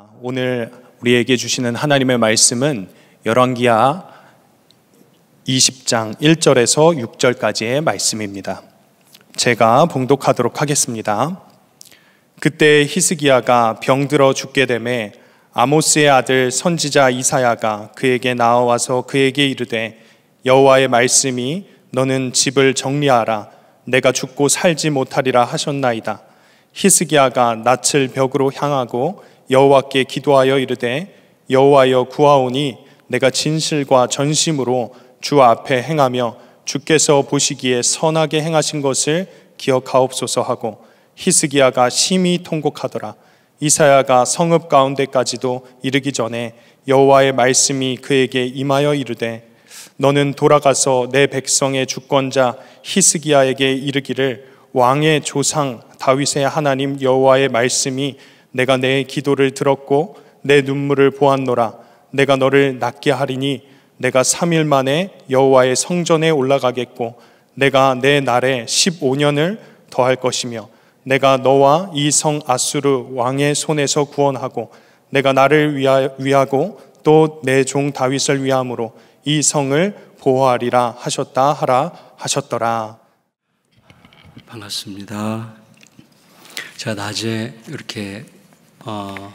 아, 오늘 우리에게 주시는 하나님의 말씀은 열왕기하 20장 1절에서 6절까지의 말씀입니다. 제가 봉독하도록 하겠습니다. 그때 히스기야가 병들어 죽게 되매 아모스의 아들 선지자 이사야가 그에게 나와서 그에게 이르되 여호와의 말씀이 너는 집을 정리하라 내가 죽고 살지 못하리라 하셨나이다. 히스기야가 낯을 벽으로 향하고 여호와께 기도하여 이르되 여호와여 구하오니 내가 진실과 전심으로 주 앞에 행하며 주께서 보시기에 선하게 행하신 것을 기억하옵소서 하고 히스기야가 심히 통곡하더라 이사야가 성읍 가운데까지도 이르기 전에 여호와의 말씀이 그에게 임하여 이르되 너는 돌아가서 내 백성의 주권자 히스기야에게 이르기를 왕의 조상 다윗의 하나님 여호와의 말씀이 내가 내 기도를 들었고 내 눈물을 보았노라 내가 너를 낫게 하리니 내가 3일 만에 여호와의 성전에 올라가겠고 내가 내 날에 15년을 더할 것이며 내가 너와 이 성 아수르 왕의 손에서 구원하고 내가 나를 위하, 고또 내 종 다윗을 위함으로 이 성을 보호하리라 하셨다 하라 하셨더라 반갑습니다. 자 낮에 이렇게 어,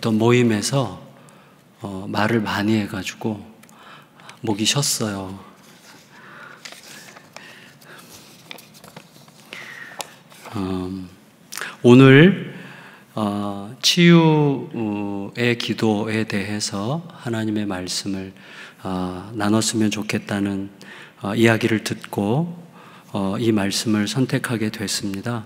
떤 모임에서 어, 말을 많이 해가지고 목이 쉬었어요. 음, 오늘 어, 치유의 기도에 대해서 하나님의 말씀을 어, 나눴으면 좋겠다는 어, 이야기를 듣고 어, 이 말씀을 선택하게 됐습니다.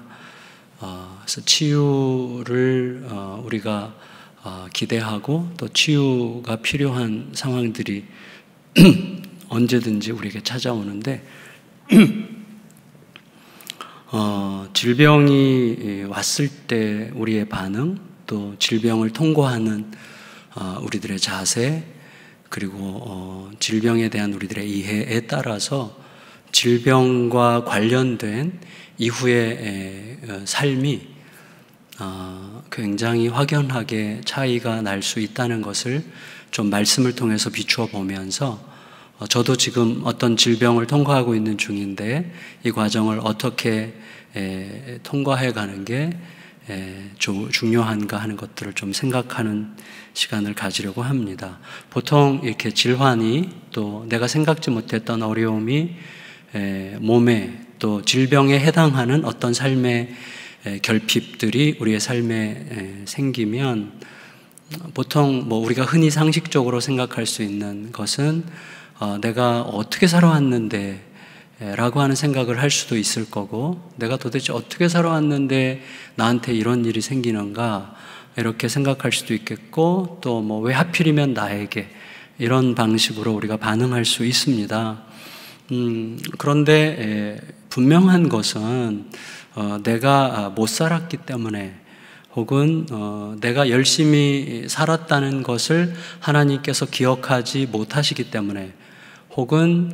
그래서 치유를 어, 우리가 어, 기대하고 또 치유가 필요한 상황들이 언제든지 우리에게 찾아오는데 어, 질병이 왔을 때 우리의 반응 또 질병을 통과하는 어, 우리들의 자세 그리고 어, 질병에 대한 우리들의 이해에 따라서 질병과 관련된 이후의 어, 삶이 아, 굉장히 확연하게 차이가 날 수 있다는 것을 좀 말씀을 통해서 비추어 보면서 어, 저도 지금 어떤 질병을 통과하고 있는 중인데 이 과정을 어떻게 통과해 가는 게 중요한가 하는 것들을 좀 생각하는 시간을 가지려고 합니다. 보통 이렇게 질환이 또 내가 생각지 못했던 어려움이 몸에 또 질병에 해당하는 어떤 삶의 결핍들이 우리의 삶에 생기면 보통 뭐 우리가 흔히 상식적으로 생각할 수 있는 것은 어, 내가 어떻게 살아왔는데 라고 하는 생각을 할 수도 있을 거고 내가 도대체 어떻게 살아왔는데 나한테 이런 일이 생기는가 이렇게 생각할 수도 있겠고 또 뭐 왜 하필이면 나에게 이런 방식으로 우리가 반응할 수 있습니다. 음, 그런데 분명한 것은 어, 내가 아, 못 살았기 때문에 혹은 어, 내가 열심히 살았다는 것을 하나님께서 기억하지 못하시기 때문에 혹은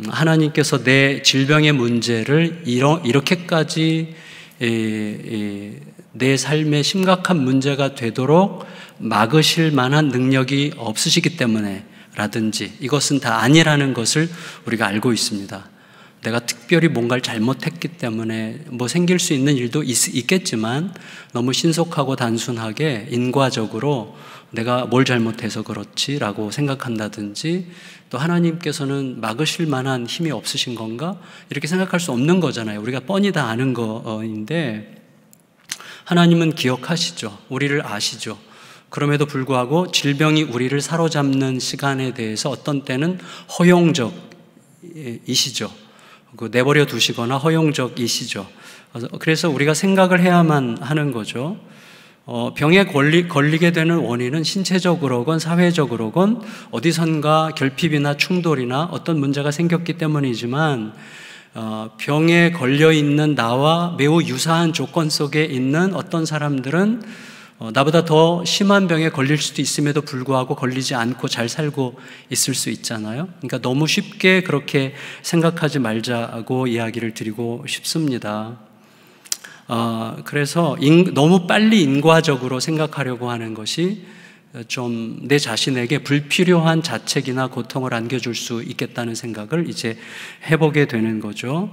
음, 하나님께서 내 질병의 문제를 이러, 이렇게까지 이, 이, 내 삶에 심각한 문제가 되도록 막으실 만한 능력이 없으시기 때문에 라든지 이것은 다 아니라는 것을 우리가 알고 있습니다. 내가 특별히 뭔가를 잘못했기 때문에 뭐 생길 수 있는 일도 있, 겠지만 너무 신속하고 단순하게 인과적으로 내가 뭘 잘못해서 그렇지라고 생각한다든지 또 하나님께서는 막으실 만한 힘이 없으신 건가? 이렇게 생각할 수 없는 거잖아요. 우리가 뻔히 다 아는 거인데 하나님은 기억하시죠. 우리를 아시죠. 그럼에도 불구하고 질병이 우리를 사로잡는 시간에 대해서 어떤 때는 허용적이시죠. 예, 그 내버려 두시거나 허용적이시죠. 그래서 우리가 생각을 해야만 하는 거죠. 어, 병에 걸리, 걸리게 되는 원인은 신체적으로건 사회적으로건 어디선가 결핍이나 충돌이나 어떤 문제가 생겼기 때문이지만 어, 병에 걸려 있는 나와 매우 유사한 조건 속에 있는 어떤 사람들은 어, 나보다 더 심한 병에 걸릴 수도 있음에도 불구하고 걸리지 않고 잘 살고 있을 수 있잖아요. 그러니까 너무 쉽게 그렇게 생각하지 말자고 이야기를 드리고 싶습니다. 어, 그래서 인, 너무 빨리 인과적으로 생각하려고 하는 것이 좀 내 자신에게 불필요한 자책이나 고통을 안겨줄 수 있겠다는 생각을 이제 해보게 되는 거죠.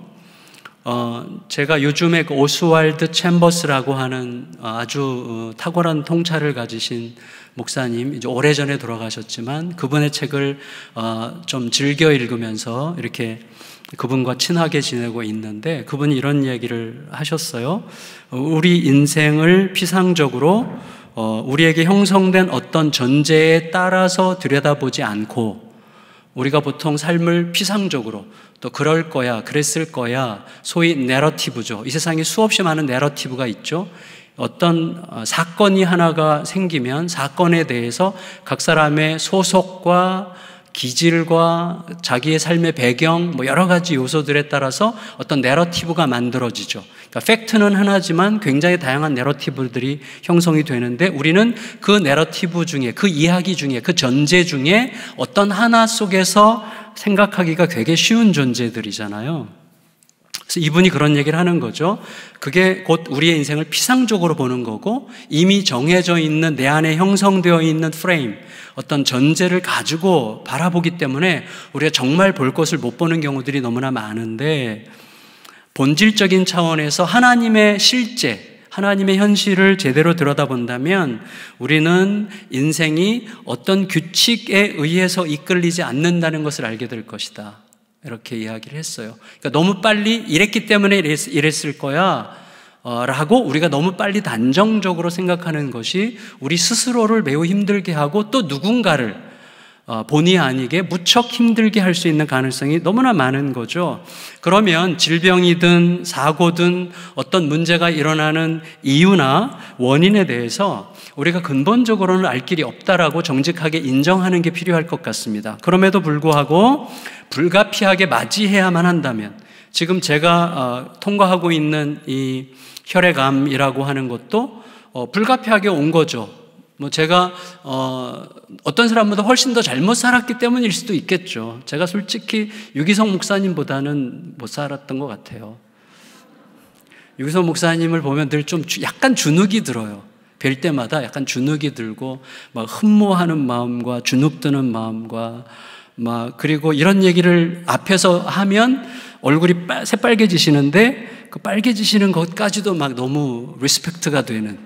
어, 제가 요즘에 그 오스왈드 챔버스라고 하는 어, 아주 어, 탁월한 통찰을 가지신 목사님, 이제 오래전에 돌아가셨지만 그분의 책을 어, 좀 즐겨 읽으면서 이렇게 그분과 친하게 지내고 있는데 그분이 이런 얘기를 하셨어요. 어, 우리 인생을 피상적으로 어, 우리에게 형성된 어떤 전제에 따라서 들여다보지 않고 우리가 보통 삶을 피상적으로 또 그럴 거야, 그랬을 거야, 소위 내러티브죠. 이 세상에 수없이 많은 내러티브가 있죠. 어떤 어, 사건이 하나가 생기면 사건에 대해서 각 사람의 소속과 기질과 자기의 삶의 배경 뭐 여러 가지 요소들에 따라서 어떤 내러티브가 만들어지죠. 그러니까 팩트는 하나지만 굉장히 다양한 내러티브들이 형성이 되는데 우리는 그 내러티브 중에 그 이야기 중에 그 전제 중에 어떤 하나 속에서 생각하기가 되게 쉬운 존재들이잖아요. 그래서 이분이 그런 얘기를 하는 거죠. 그게 곧 우리의 인생을 피상적으로 보는 거고 이미 정해져 있는 내 안에 형성되어 있는 프레임, 어떤 전제를 가지고 바라보기 때문에 우리가 정말 볼 것을 못 보는 경우들이 너무나 많은데 본질적인 차원에서 하나님의 실제, 하나님의 현실을 제대로 들여다본다면 우리는 인생이 어떤 규칙에 의해서 이끌리지 않는다는 것을 알게 될 것이다. 이렇게 이야기를 했어요. 그러니까 너무 빨리 이랬기 때문에 이랬, 을 거야. 어, 라고 우리가 너무 빨리 단정적으로 생각하는 것이 우리 스스로를 매우 힘들게 하고 또 누군가를 어, 본의 아니게 무척 힘들게 할 수 있는 가능성이 너무나 많은 거죠. 그러면 질병이든 사고든 어떤 문제가 일어나는 이유나 원인에 대해서 우리가 근본적으로는 알 길이 없다라고 정직하게 인정하는 게 필요할 것 같습니다. 그럼에도 불구하고 불가피하게 맞이해야만 한다면 지금 제가 어, 통과하고 있는 이 혈액암이라고 하는 것도 어, 불가피하게 온 거죠. 뭐 제가 어, 떤 사람보다 훨씬 더 잘못 살았기 때문일 수도 있겠죠. 제가 솔직히 유기성 목사님보다는 못 살았던 것 같아요. 유기성 목사님을 보면 늘 좀 약간 주눅이 들어요. 뵐 때마다 약간 주눅이 들고 막 흠모하는 마음과 주눅드는 마음과 막 그리고 이런 얘기를 앞에서 하면 얼굴이 새빨개지시는데 그 빨개지시는 것까지도 막 너무 리스펙트가 되는.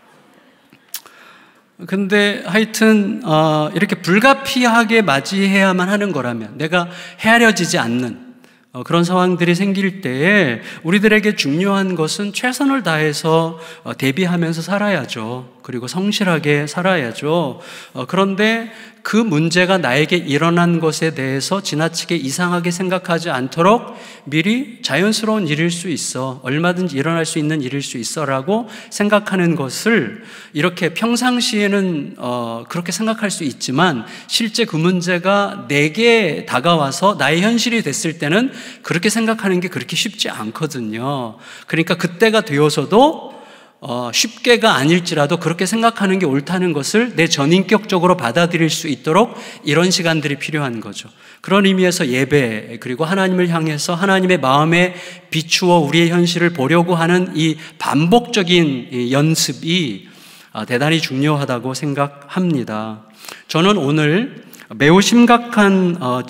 근데 하여튼 어, 이렇게 불가피하게 맞이해야만 하는 거라면 내가 헤아려지지 않는 어, 그런 상황들이 생길 때에 우리들에게 중요한 것은 최선을 다해서 어, 대비하면서 살아야죠. 그리고 성실하게 살아야죠. 어, 그런데 그 문제가 나에게 일어난 것에 대해서 지나치게 이상하게 생각하지 않도록 미리 자연스러운 일일 수 있어. 얼마든지 일어날 수 있는 일일 수 있어라고 생각하는 것을 이렇게 평상시에는 어, 그렇게 생각할 수 있지만 실제 그 문제가 내게 다가와서 나의 현실이 됐을 때는 그렇게 생각하는 게 그렇게 쉽지 않거든요. 그러니까 그때가 되어서도 어, 쉽게가 아닐지라도 그렇게 생각하는 게 옳다는 것을 내 전인격적으로 받아들일 수 있도록 이런 시간들이 필요한 거죠. 그런 의미에서 예배, 그리고 하나님을 향해서 하나님의 마음에 비추어 우리의 현실을 보려고 하는 이 반복적인 연습이 아, 대단히 중요하다고 생각합니다. 저는 오늘 매우 심각한 어,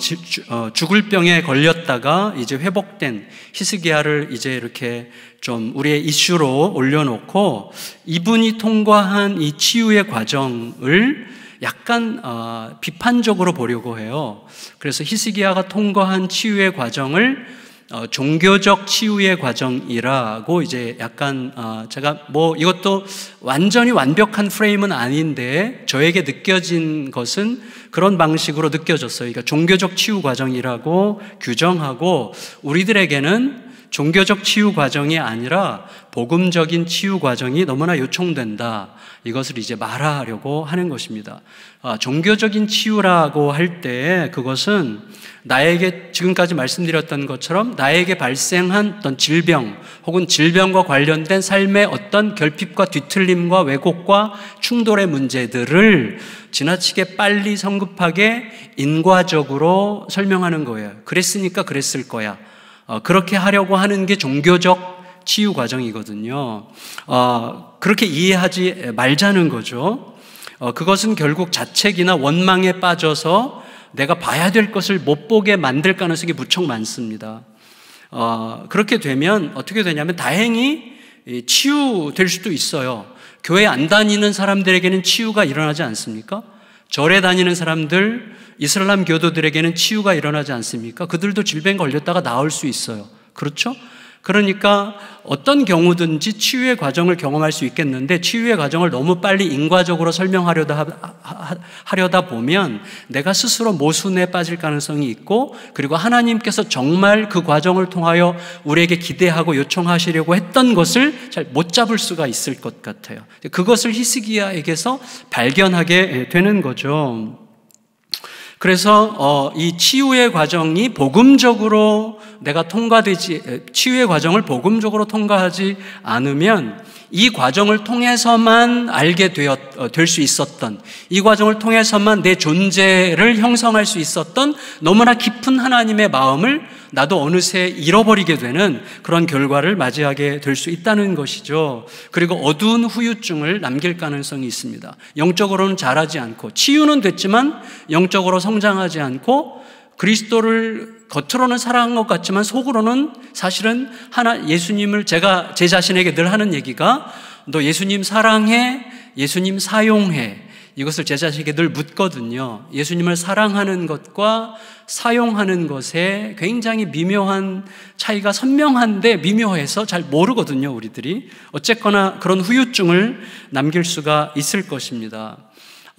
어, 죽을 병에 걸렸다가 이제 회복된 히스기야를 이제 이렇게 좀 우리의 이슈로 올려놓고 이분이 통과한 이 치유의 과정을 약간 어, 비판적으로 보려고 해요. 그래서 히스기야가 통과한 치유의 과정을 어, 종교적 치유의 과정이라고 이제 약간 어, 제가 뭐 이것도 완전히 완벽한 프레임은 아닌데 저에게 느껴진 것은 그런 방식으로 느껴졌어요. 그러니까 종교적 치유 과정이라고 규정하고 우리들에게는 종교적 치유 과정이 아니라 복음적인 치유 과정이 너무나 요청된다. 이것을 이제 말하려고 하는 것입니다. 아, 종교적인 치유라고 할 때 그것은 나에게 지금까지 말씀드렸던 것처럼 나에게 발생한 어떤 질병 혹은 질병과 관련된 삶의 어떤 결핍과 뒤틀림과 왜곡과 충돌의 문제들을 지나치게 빨리 성급하게 인과적으로 설명하는 거예요. 그랬으니까 그랬을 거야. 어, 그렇게 하려고 하는 게 종교적 치유 과정이거든요. 어, 그렇게 이해하지 말자는 거죠. 어, 그것은 결국 자책이나 원망에 빠져서 내가 봐야 될 것을 못 보게 만들 가능성이 무척 많습니다. 그렇게 되면 어떻게 되냐면 다행히 치유될 수도 있어요. 교회 안 다니는 사람들에게는 치유가 일어나지 않습니까? 절에 다니는 사람들, 이슬람 교도들에게는 치유가 일어나지 않습니까? 그들도 질병 걸렸다가 나을 수 있어요. 그렇죠? 그러니까 어떤 경우든지 치유의 과정을 경험할 수 있겠는데 치유의 과정을 너무 빨리 인과적으로 설명하려다 하, 려다 보면 내가 스스로 모순에 빠질 가능성이 있고 그리고 하나님께서 정말 그 과정을 통하여 우리에게 기대하고 요청하시려고 했던 것을 잘 못 잡을 수가 있을 것 같아요. 그것을 히스기야에게서 발견하게 예, 되는 거죠. 그래서 어, 이 치유의 과정이 복음적으로 내가 통과되지, 치유의 과정을 복음적으로 통과하지 않으면 이 과정을 통해서만 알게 어, 될수 있었던, 이 과정을 통해서만 내 존재를 형성할 수 있었던 너무나 깊은 하나님의 마음을 나도 어느새 잃어버리게 되는 그런 결과를 맞이하게 될 수 있다는 것이죠. 그리고 어두운 후유증을 남길 가능성이 있습니다. 영적으로는 자라지 않고, 치유는 됐지만 영적으로 성장하지 않고, 그리스도를 겉으로는 사랑한 것 같지만 속으로는 사실은 하나 예수님을 제가 제 자신에게 늘 하는 얘기가 너 예수님 사랑해, 예수님 사용해. 이것을 제 자신에게 늘 묻거든요. 예수님을 사랑하는 것과 사용하는 것에 굉장히 미묘한 차이가 선명한데 미묘해서 잘 모르거든요, 우리들이. 어쨌거나 그런 후유증을 남길 수가 있을 것입니다.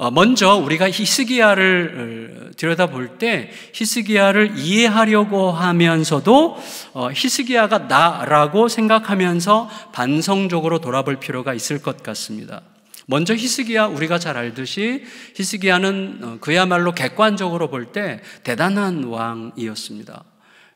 어, 먼저 우리가 히스기야를 어, 들여다볼 때 히스기야를 이해하려고 하면서도 어, 히스기야가 나라고 생각하면서 반성적으로 돌아볼 필요가 있을 것 같습니다. 먼저 히스기야 우리가 잘 알듯이 히스기야는 그야말로 객관적으로 볼 때 대단한 왕이었습니다.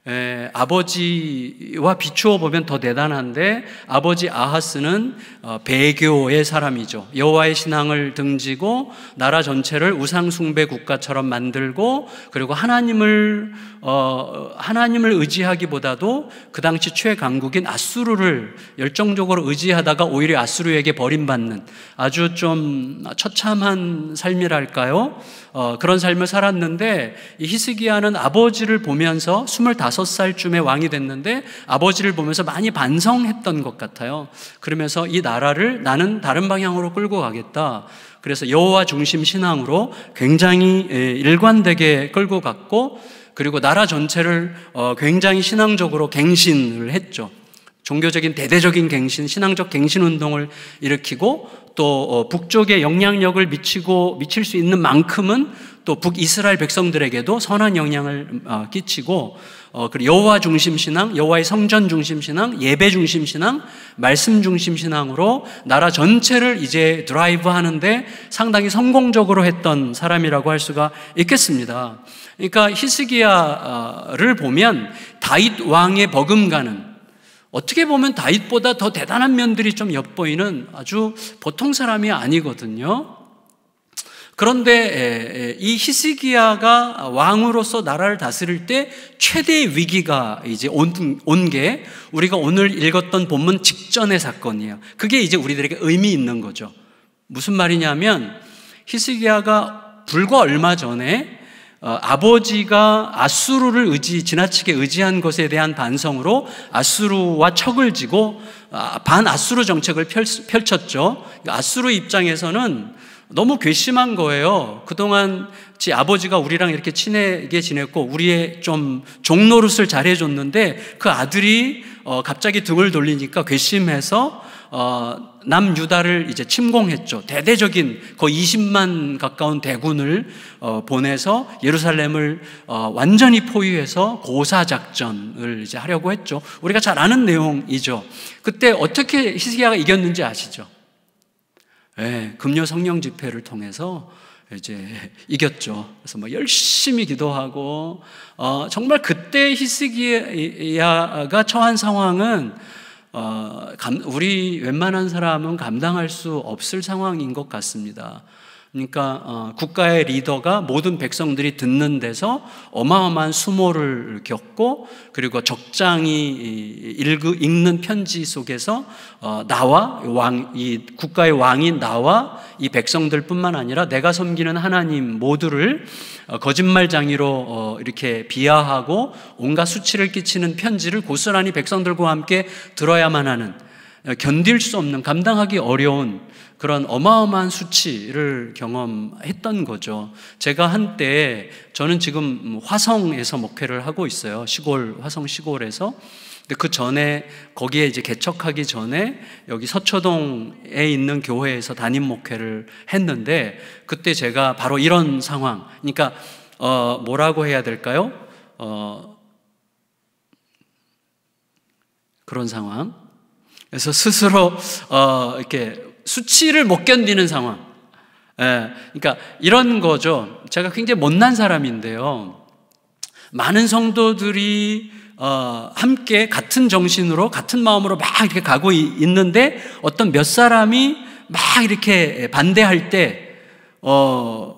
에, 아버지와 비추어 보면 더 대단한데 아버지 아하스는 어, 배교의 사람이죠. 여호와의 신앙을 등지고 나라 전체를 우상 숭배 국가처럼 만들고 그리고 하나님을 어, 하나님을 의지하기보다도 그 당시 최강국인 아수르를 열정적으로 의지하다가 오히려 아수르에게 버림받는 아주 좀 처참한 삶이랄까요? 어, 그런 삶을 살았는데 히스기야는 아버지를 보면서 25살쯤에 왕이 됐는데 아버지를 보면서 많이 반성했던 것 같아요. 그러면서 이 나라를 나는 다른 방향으로 끌고 가겠다. 그래서 여호와 중심 신앙으로 굉장히 일관되게 끌고 갔고 그리고 나라 전체를 어, 굉장히 신앙적으로 갱신을 했죠. 종교적인 대대적인 갱신, 신앙적 갱신 운동을 일으키고 또 어, 북쪽에 영향력을 미치고 미칠 수 있는 만큼은 또 북이스라엘 백성들에게도 선한 영향을 어, 끼치고 어, 그리고 여호와 중심 신앙, 여호와의 성전 중심 신앙, 예배 중심 신앙, 말씀 중심 신앙으로 나라 전체를 이제 드라이브 하는데 상당히 성공적으로 했던 사람이라고 할 수가 있겠습니다. 그러니까 히스기야를 보면 다윗 왕의 버금가는 어떻게 보면 다윗보다 더 대단한 면들이 좀 엿보이는 아주 보통 사람이 아니거든요. 그런데 이 히스기야가 왕으로서 나라를 다스릴 때 최대의 위기가 이제 온 게 우리가 오늘 읽었던 본문 직전의 사건이에요. 그게 이제 우리들에게 의미 있는 거죠. 무슨 말이냐면 히스기야가 불과 얼마 전에 어, 아버지가 아수르를 의지, 지나치게 의지한 것에 대한 반성으로 아수르와 척을 지고 아, 반아수르 정책을 펼쳤죠. 아수르 입장에서는 너무 괘씸한 거예요. 그동안 지 아버지가 우리랑 이렇게 친하게 지냈고 우리의 좀 종노릇을 잘해줬는데 그 아들이 어, 갑자기 등을 돌리니까 괘씸해서 어, 남유다를 이제 침공했죠. 대대적인 거의 20만 가까운 대군을 어, 보내서 예루살렘을 어, 완전히 포위해서 고사작전을 이제 하려고 했죠. 우리가 잘 아는 내용이죠. 그때 어떻게 히스기야가 이겼는지 아시죠? 예, 금요 성령 집회를 통해서 이제 이겼죠. 그래서 막 뭐 열심히 기도하고 어, 정말 그때 히스기야가 처한 상황은 어, 감, 우리 웬만한 사람은 감당할 수 없을 상황인 것 같습니다. 그러니까 어, 국가의 리더가 모든 백성들이 듣는 데서 어마어마한 수모를 겪고 그리고 적장이 읽, 읽는 편지 속에서 어, 나와 왕, 이 국가의 왕인 나와 이 백성들뿐만 아니라 내가 섬기는 하나님 모두를 어, 거짓말장이로 이렇게 비하하고 온갖 수치를 끼치는 편지를 고스란히 백성들과 함께 들어야만 하는 견딜 수 없는, 감당하기 어려운 그런 어마어마한 수치를 경험했던 거죠. 제가 한때, 저는 지금 화성에서 목회를 하고 있어요. 시골, 화성 시골에서. 근데 그 전에, 거기에 이제 개척하기 전에 여기 서초동에 있는 교회에서 담임 목회를 했는데 그때 제가 바로 이런 상황. 그러니까, 어, 뭐라고 해야 될까요? 어, 그런 상황. 그래서 스스로 어, 이렇게 수치를 못 견디는 상황. 예, 그러니까 이런 거죠. 제가 굉장히 못난 사람인데요. 많은 성도들이 어, 함께 같은 정신으로 같은 마음으로 막 이렇게 가고 있는데 어떤 몇 사람이 막 이렇게 반대할 때 어,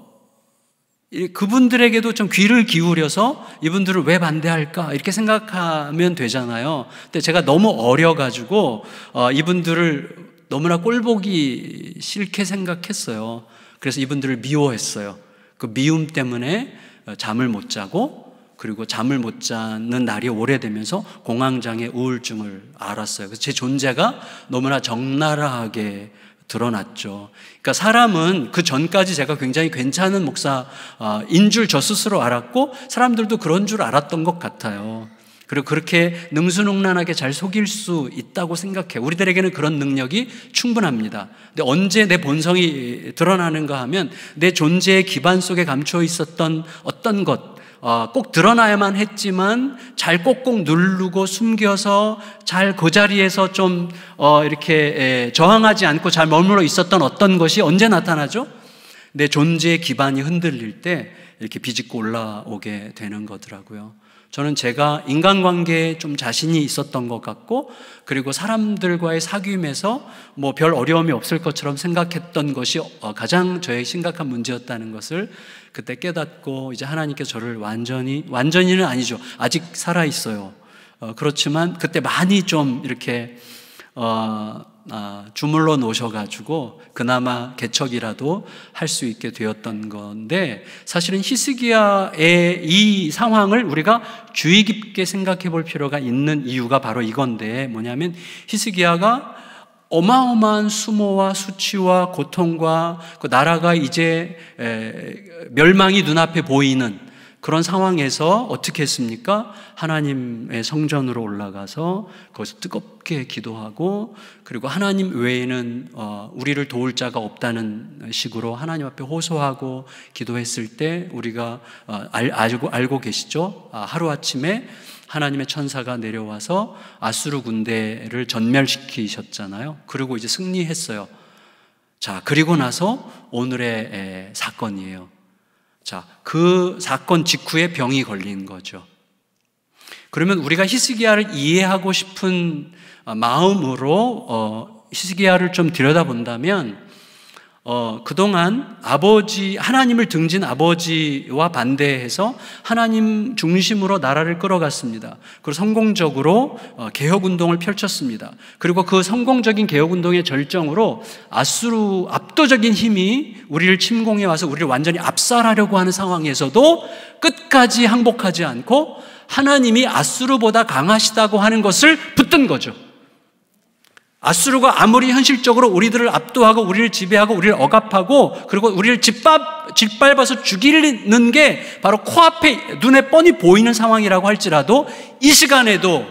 그분들에게도 좀 귀를 기울여서 이분들을 왜 반대할까 이렇게 생각하면 되잖아요. 근데 제가 너무 어려가지고 어, 이분들을 너무나 꼴보기 싫게 생각했어요. 그래서 이분들을 미워했어요. 그 미움 때문에 어, 잠을 못 자고 그리고 잠을 못 자는 날이 오래되면서 공황장애 우울증을 알았어요. 그래서 제 존재가 너무나 적나라하게 드러났죠. 그러니까 사람은 그 전까지 제가 굉장히 괜찮은 목사인 아, 줄저 스스로 알았고 사람들도 그런 줄 알았던 것 같아요. 그리고 그렇게 능수능란하게 잘 속일 수 있다고 생각해. 우리들에게는 그런 능력이 충분합니다. 근데 언제 내 본성이 드러나는가 하면 내 존재의 기반 속에 감춰 있었던 어떤 것, 어, 꼭 드러나야만 했지만 잘 꼭꼭 누르고 숨겨서 잘 그 자리에서 좀 어, 이렇게 저항하지 않고 잘 머물러 있었던 어떤 것이 언제 나타나죠? 내 존재의 기반이 흔들릴 때 이렇게 비집고 올라오게 되는 거더라고요. 저는 제가 인간관계에 좀 자신이 있었던 것 같고, 그리고 사람들과의 사귐에서 뭐 별 어려움이 없을 것처럼 생각했던 것이 어, 가장 저의 심각한 문제였다는 것을 그때 깨닫고, 이제 하나님께 저를 완전히, 완전히는 아니죠. 아직 살아있어요. 어, 그렇지만 그때 많이 좀 이렇게, 어, 아, 주물러 놓으셔가지고 그나마 개척이라도 할 수 있게 되었던 건데 사실은 히스기야의 이 상황을 우리가 주의 깊게 생각해 볼 필요가 있는 이유가 바로 이건데 뭐냐면 히스기야가 어마어마한 수모와 수치와 고통과 그 나라가 이제 멸망이 눈앞에 보이는 그런 상황에서 어떻게 했습니까? 하나님의 성전으로 올라가서 거기서 뜨겁게 기도하고 그리고 하나님 외에는 어, 우리를 도울 자가 없다는 식으로 하나님 앞에 호소하고 기도했을 때 우리가 어, 알고, 알고 계시죠? 아, 하루아침에 하나님의 천사가 내려와서 아수르 군대를 전멸시키셨잖아요. 그리고 이제 승리했어요. 자, 그리고 나서 오늘의 사건이에요. 자, 그 사건 직후에 병이 걸린 거죠. 그러면 우리가 히스기야를 이해하고 싶은 어, 마음으로 어, 히스기야를 좀 들여다본다면 어, 그동안 아버지, 하나님을 등진 아버지와 반대해서 하나님 중심으로 나라를 끌어갔습니다. 그리고 성공적으로 어, 개혁운동을 펼쳤습니다. 그리고 그 성공적인 개혁운동의 절정으로 아수르 압도적인 힘이 우리를 침공해와서 우리를 완전히 압살하려고 하는 상황에서도 끝까지 항복하지 않고 하나님이 아수르보다 강하시다고 하는 것을 붙든 거죠. 아수르가 아무리 현실적으로 우리들을 압도하고 우리를 지배하고 우리를 억압하고 그리고 우리를 짓밟, 짓밟아서 죽이는 게 바로 코앞에 눈에 뻔히 보이는 상황이라고 할지라도 이 시간에도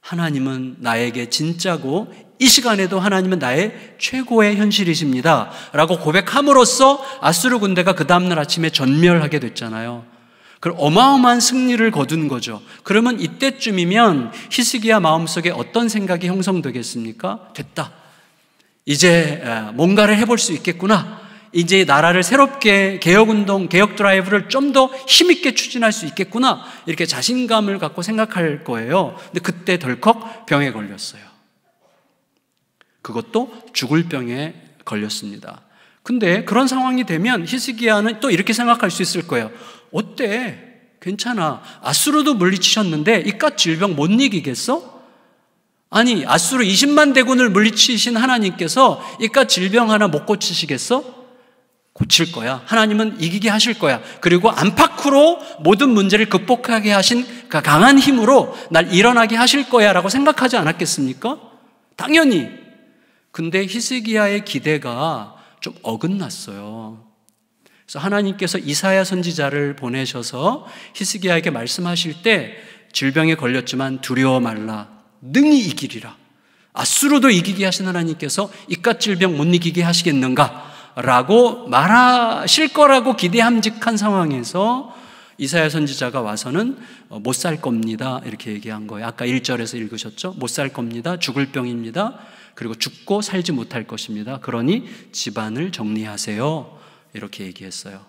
하나님은 나에게 진짜고 이 시간에도 하나님은 나의 최고의 현실이십니다. 라고 고백함으로써 아수르 군대가 그 다음날 아침에 전멸하게 됐잖아요. 그 어마어마한 승리를 거둔 거죠. 그러면 이때쯤이면 히스기야 마음속에 어떤 생각이 형성되겠습니까? 됐다. 이제 뭔가를 해볼 수 있겠구나. 이제 나라를 새롭게 개혁운동, 개혁 드라이브를 좀 더 힘있게 추진할 수 있겠구나. 이렇게 자신감을 갖고 생각할 거예요. 근데 그때 덜컥 병에 걸렸어요. 그것도 죽을 병에 걸렸습니다. 근데 그런 상황이 되면 히스기야는 또 이렇게 생각할 수 있을 거예요. 어때? 괜찮아. 아수르도 물리치셨는데 이깟 질병 못 이기겠어? 아니, 아수르 20만 대군을 물리치신 하나님께서 이깟 질병 하나 못 고치시겠어? 고칠 거야. 하나님은 이기게 하실 거야. 그리고 안팎으로 모든 문제를 극복하게 하신 그 강한 힘으로 날 일어나게 하실 거야 라고 생각하지 않았겠습니까? 당연히. 근데 히스기야의 기대가 좀 어긋났어요. 그래서 하나님께서 이사야 선지자를 보내셔서 히스기야에게 말씀하실 때 질병에 걸렸지만 두려워 말라 능히 이기리라 아수로도 이기게 하신 하나님께서 이깟 질병 못 이기게 하시겠는가 라고 말하실 거라고 기대함직한 상황에서 이사야 선지자가 와서는 어, 못살 겁니다. 이렇게 얘기한 거예요. 아까 1절에서 읽으셨죠? 못 살 겁니다. 죽을 병입니다. 그리고 죽고 살지 못할 것입니다. 그러니 집안을 정리하세요. 이렇게 얘기했어요.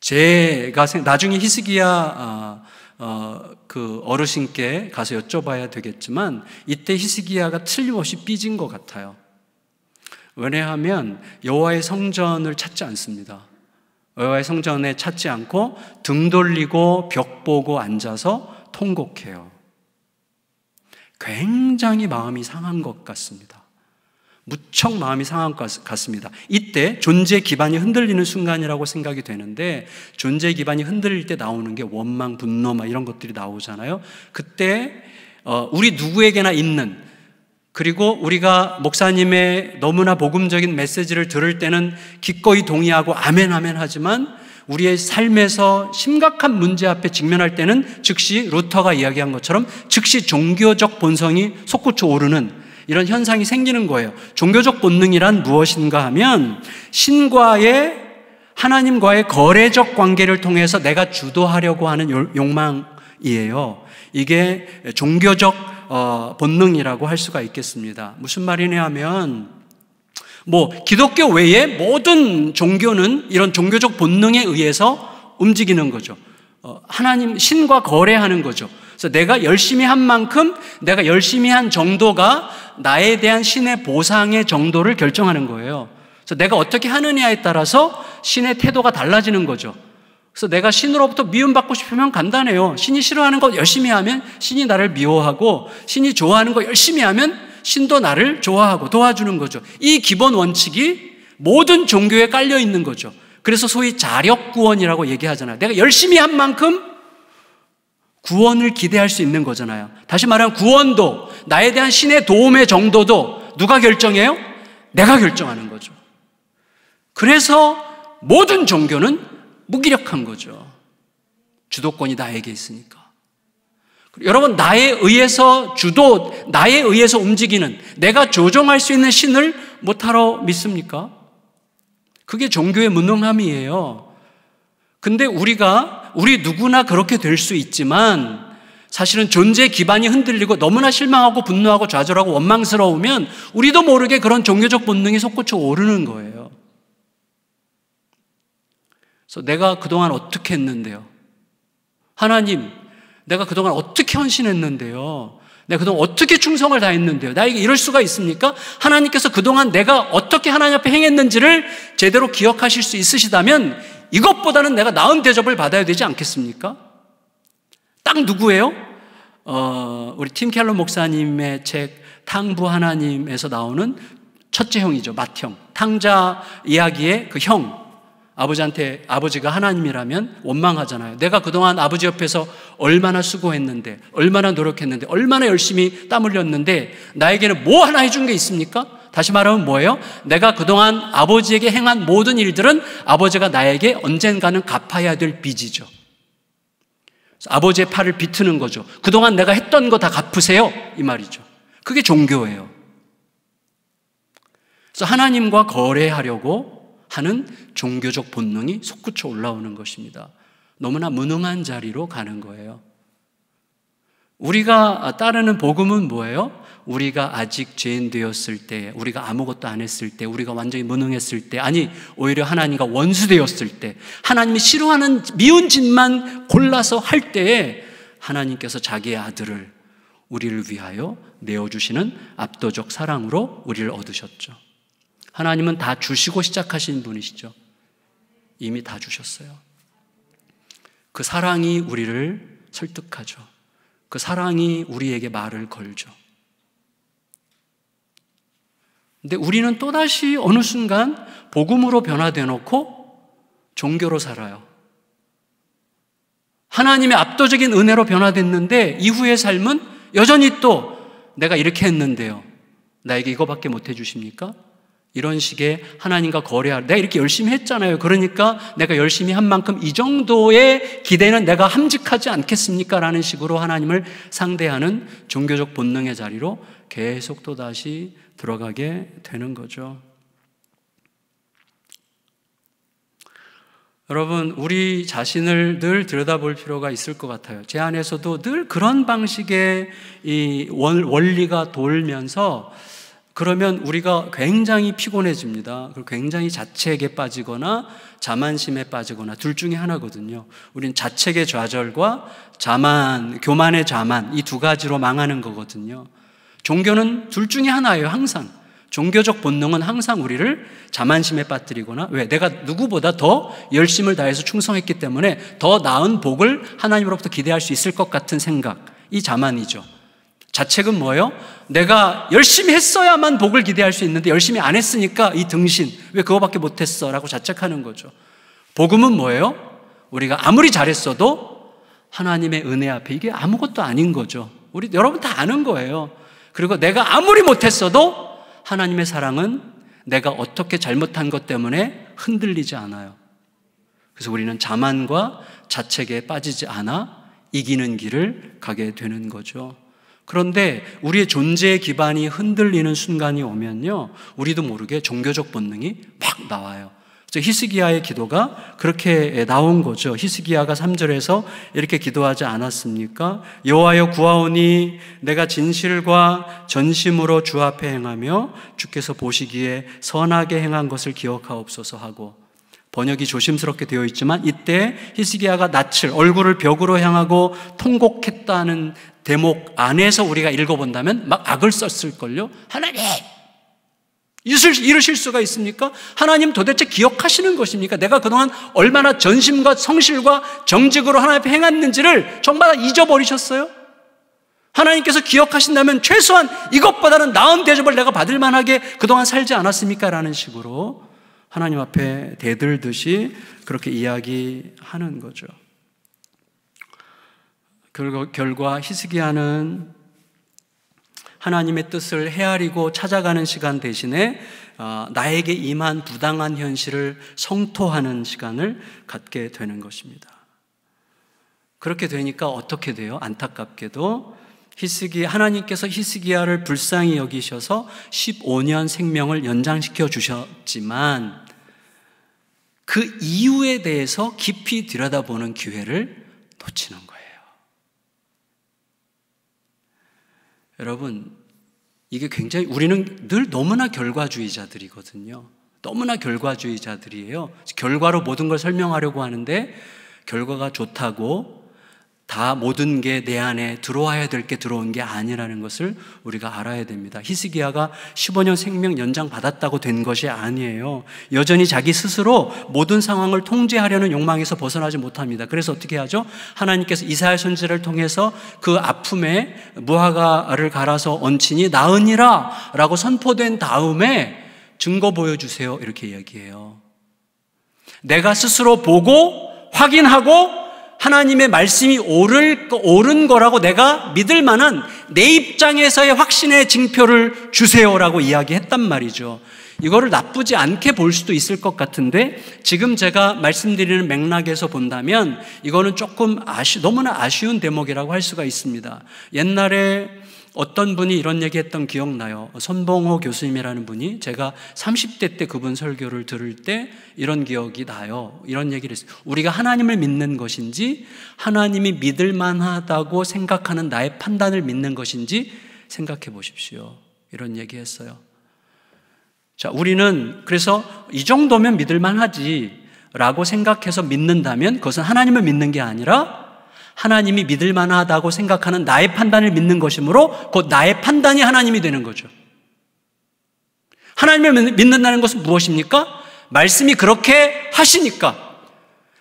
제가 나중에 히스기야 아, 어, 그 어르신께 가서 여쭤봐야 되겠지만 이때 히스기야가 틀림없이 삐진 것 같아요. 왜냐하면 여호와의 성전을 찾지 않습니다. 여호와의 성전에 찾지 않고 등 돌리고 벽 보고 앉아서 통곡해요. 굉장히 마음이 상한 것 같습니다. 무척 마음이 상한 것 같습니다. 이때 존재 기반이 흔들리는 순간이라고 생각이 되는데 존재 기반이 흔들릴 때 나오는 게 원망, 분노 막 이런 것들이 나오잖아요. 그때 어, 우리 누구에게나 있는 그리고 우리가 목사님의 너무나 복음적인 메시지를 들을 때는 기꺼이 동의하고 아멘 아멘 하지만 우리의 삶에서 심각한 문제 앞에 직면할 때는 즉시 루터가 이야기한 것처럼 즉시 종교적 본성이 솟구쳐 오르는 이런 현상이 생기는 거예요. 종교적 본능이란 무엇인가 하면 신과의 하나님과의 거래적 관계를 통해서 내가 주도하려고 하는 욕망이에요. 이게 종교적 어, 본능이라고 할 수가 있겠습니다. 무슨 말이냐 하면 뭐 기독교 외에 모든 종교는 이런 종교적 본능에 의해서 움직이는 거죠. 어, 하나님 신과 거래하는 거죠. 그래서 내가 열심히 한 만큼 내가 열심히 한 정도가 나에 대한 신의 보상의 정도를 결정하는 거예요. 그래서 내가 어떻게 하느냐에 따라서 신의 태도가 달라지는 거죠. 그래서 내가 신으로부터 미움받고 싶으면 간단해요. 신이 싫어하는 것 열심히 하면 신이 나를 미워하고 신이 좋아하는 거 열심히 하면 신도 나를 좋아하고 도와주는 거죠. 이 기본 원칙이 모든 종교에 깔려 있는 거죠. 그래서 소위 자력 구원이라고 얘기하잖아요. 내가 열심히 한 만큼 구원을 기대할 수 있는 거잖아요. 다시 말하면 구원도 나에 대한 신의 도움의 정도도 누가 결정해요? 내가 결정하는 거죠. 그래서 모든 종교는 무기력한 거죠. 주도권이 나에게 있으니까. 여러분, 나에 의해서 주도, 나에 의해서 움직이는, 내가 조종할 수 있는 신을 못하러 믿습니까? 그게 종교의 무능함이에요. 근데 우리가 우리 누구나 그렇게 될 수 있지만 사실은 존재 기반이 흔들리고 너무나 실망하고 분노하고 좌절하고 원망스러우면 우리도 모르게 그런 종교적 본능이 솟구쳐 오르는 거예요. 그래서 내가 그동안 어떻게 했는데요? 하나님, 내가 그동안 어떻게 헌신했는데요? 내가 그동안 어떻게 충성을 다했는데요? 나에게 이럴 수가 있습니까? 하나님께서 그동안 내가 어떻게 하나님 앞에 행했는지를 제대로 기억하실 수 있으시다면 이것보다는 내가 나은 대접을 받아야 되지 않겠습니까? 딱 누구예요? 어, 우리 팀 켈러 목사님의 책 탕부 하나님에서 나오는 첫째 형이죠. 맏형. 탕자 이야기의 그 형. 아버지한테 아버지가 하나님이라면 원망하잖아요. 내가 그동안 아버지 옆에서 얼마나 수고했는데, 얼마나 노력했는데, 얼마나 열심히 땀 흘렸는데, 나에게는 뭐 하나 해준 게 있습니까? 다시 말하면 뭐예요? 내가 그동안 아버지에게 행한 모든 일들은 아버지가 나에게 언젠가는 갚아야 될 빚이죠. 아버지의 팔을 비트는 거죠. 그동안 내가 했던 거 다 갚으세요. 이 말이죠. 그게 종교예요. 그래서 하나님과 거래하려고 하는 종교적 본능이 솟구쳐 올라오는 것입니다. 너무나 무능한 자리로 가는 거예요. 우리가 따르는 복음은 뭐예요? 우리가 아직 죄인 되었을 때, 우리가 아무것도 안 했을 때, 우리가 완전히 무능했을 때, 아니, 오히려 하나님과 원수 되었을 때, 하나님이 싫어하는 미운 짓만 골라서 할 때에 하나님께서 자기의 아들을 우리를 위하여 내어주시는 압도적 사랑으로 우리를 얻으셨죠. 하나님은 다 주시고 시작하신 분이시죠. 이미 다 주셨어요. 그 사랑이 우리를 설득하죠. 그 사랑이 우리에게 말을 걸죠. 근데 우리는 또다시 어느 순간 복음으로 변화되어 놓고 종교로 살아요. 하나님의 압도적인 은혜로 변화됐는데 이후의 삶은 여전히 또 내가 이렇게 했는데요. 나에게 이거밖에 못 해주십니까? 이런 식의 하나님과 거래할 내가 이렇게 열심히 했잖아요. 그러니까 내가 열심히 한 만큼 이 정도의 기대는 내가 함직하지 않겠습니까? 라는 식으로 하나님을 상대하는 종교적 본능의 자리로 계속 또다시 들어가게 되는 거죠. 여러분, 우리 자신을 늘 들여다볼 필요가 있을 것 같아요. 제 안에서도 늘 그런 방식의 이 원, 원리가 돌면서 그러면 우리가 굉장히 피곤해집니다. 그리고 굉장히 자책에 빠지거나 자만심에 빠지거나 둘 중에 하나거든요. 우린 자책의 좌절과 자만, 교만의 자만 이 두 가지로 망하는 거거든요. 종교는 둘 중에 하나예요, 항상. 종교적 본능은 항상 우리를 자만심에 빠뜨리거나 왜 내가 누구보다 더 열심을 다해서 충성했기 때문에 더 나은 복을 하나님으로부터 기대할 수 있을 것 같은 생각 이 자만이죠. 자책은 뭐예요? 내가 열심히 했어야만 복을 기대할 수 있는데 열심히 안 했으니까 이 등신 왜 그거밖에 못했어라고 자책하는 거죠. 복음은 뭐예요? 우리가 아무리 잘했어도 하나님의 은혜 앞에 이게 아무것도 아닌 거죠. 우리 여러분 다 아는 거예요. 그리고 내가 아무리 못했어도 하나님의 사랑은 내가 어떻게 잘못한 것 때문에 흔들리지 않아요. 그래서 우리는 자만과 자책에 빠지지 않아 이기는 길을 가게 되는 거죠. 그런데 우리의 존재의 기반이 흔들리는 순간이 오면요. 우리도 모르게 종교적 본능이 팍 나와요. 히스기야의 기도가 그렇게 나온 거죠. 히스기야가 3절에서 이렇게 기도하지 않았습니까? 여호와여 구하오니 내가 진실과 전심으로 주 앞에 행하며 주께서 보시기에 선하게 행한 것을 기억하옵소서 하고 번역이 조심스럽게 되어 있지만 이때 히스기야가 낯을 얼굴을 벽으로 향하고 통곡했다는 대목 안에서 우리가 읽어본다면 막 악을 썼을걸요? 하나님 이루실 수가 있습니까? 하나님 도대체 기억하시는 것입니까? 내가 그동안 얼마나 전심과 성실과 정직으로 하나님 앞에 행했는지를 정말 잊어버리셨어요? 하나님께서 기억하신다면 최소한 이것보다는 나은 대접을 내가 받을 만하게 그동안 살지 않았습니까? 라는 식으로 하나님 앞에 대들듯이 그렇게 이야기하는 거죠. 결과 히스기야는 하나님의 뜻을 헤아리고 찾아가는 시간 대신에 어, 나에게 임한 부당한 현실을 성토하는 시간을 갖게 되는 것입니다. 그렇게 되니까 어떻게 돼요? 안타깝게도 히스기 하나님께서 히스기야를 불쌍히 여기셔서 15년 생명을 연장시켜 주셨지만 그 이유에 대해서 깊이 들여다보는 기회를 놓치는 여러분, 이게 굉장히 우리는 늘 너무나 결과주의자들이거든요. 너무나 결과주의자들이에요. 결과로 모든 걸 설명하려고 하는데 결과가 좋다고 다 모든 게 내 안에 들어와야 될 게 들어온 게 아니라는 것을 우리가 알아야 됩니다. 히스기야가 15년 생명 연장 받았다고 된 것이 아니에요. 여전히 자기 스스로 모든 상황을 통제하려는 욕망에서 벗어나지 못합니다. 그래서 어떻게 하죠? 하나님께서 이사야 선지를 통해서 그 아픔에 무화과를 갈아서 얹히니 나으니라라고 선포된 다음에 증거 보여주세요 이렇게 이야기해요. 내가 스스로 보고 확인하고 하나님의 말씀이 옳을, 옳은 거라고 내가 믿을 만한 내 입장에서의 확신의 징표를 주세요라고 이야기했단 말이죠. 이거를 나쁘지 않게 볼 수도 있을 것 같은데 지금 제가 말씀드리는 맥락에서 본다면 이거는 조금 아쉬, 너무나 아쉬운 대목이라고 할 수가 있습니다. 옛날에 어떤 분이 이런 얘기 했던 기억나요. 선봉호 교수님이라는 분이 제가 30대 때 그분 설교를 들을 때 이런 기억이 나요. 이런 얘기를 했어요. 우리가 하나님을 믿는 것인지 하나님이 믿을 만하다고 생각하는 나의 판단을 믿는 것인지 생각해 보십시오. 이런 얘기 했어요. 자, 우리는 그래서 이 정도면 믿을 만하지 라고 생각해서 믿는다면 그것은 하나님을 믿는 게 아니라 하나님이 믿을 만하다고 생각하는 나의 판단을 믿는 것이므로 곧 나의 판단이 하나님이 되는 거죠. 하나님을 믿는다는 것은 무엇입니까? 말씀이 그렇게 하시니까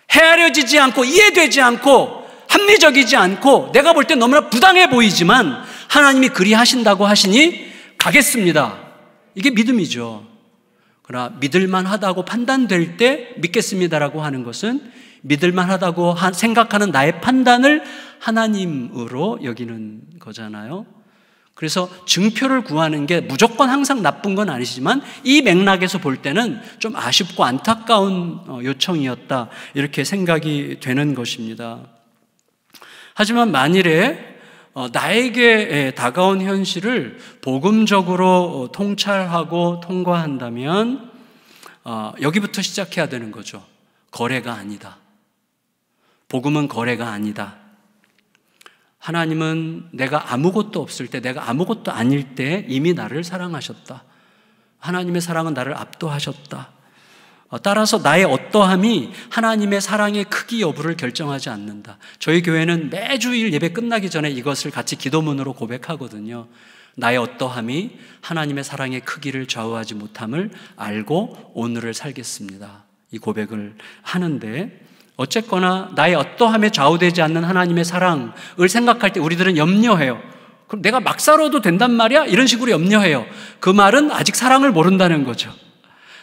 헤아려지지 않고 이해되지 않고 합리적이지 않고 내가 볼 때 너무나 부당해 보이지만 하나님이 그리 하신다고 하시니 가겠습니다. 이게 믿음이죠. 그러나 믿을만 하다고 판단될 때 믿겠습니다라고 하는 것은 믿을만하다고 생각하는 나의 판단을 하나님으로 여기는 거잖아요. 그래서 증표를 구하는 게 무조건 항상 나쁜 건 아니지만 이 맥락에서 볼 때는 좀 아쉽고 안타까운 어, 요청이었다. 이렇게 생각이 되는 것입니다. 하지만 만일에 어, 나에게 다가온 현실을 복음적으로 어, 통찰하고 통과한다면 여기부터 시작해야 되는 거죠. 거래가 아니다. 복음은 거래가 아니다. 하나님은 내가 아무것도 없을 때, 내가 아무것도 아닐 때 이미 나를 사랑하셨다. 하나님의 사랑은 나를 압도하셨다. 어, 따라서 나의 어떠함이 하나님의 사랑의 크기 여부를 결정하지 않는다. 저희 교회는 매주일 예배 끝나기 전에 이것을 같이 기도문으로 고백하거든요. 나의 어떠함이 하나님의 사랑의 크기를 좌우하지 못함을 알고 오늘을 살겠습니다. 이 고백을 하는데 어쨌거나 나의 어떠함에 좌우되지 않는 하나님의 사랑을 생각할 때 우리들은 염려해요. 그럼 내가 막 살아도 된단 말이야? 이런 식으로 염려해요. 그 말은 아직 사랑을 모른다는 거죠.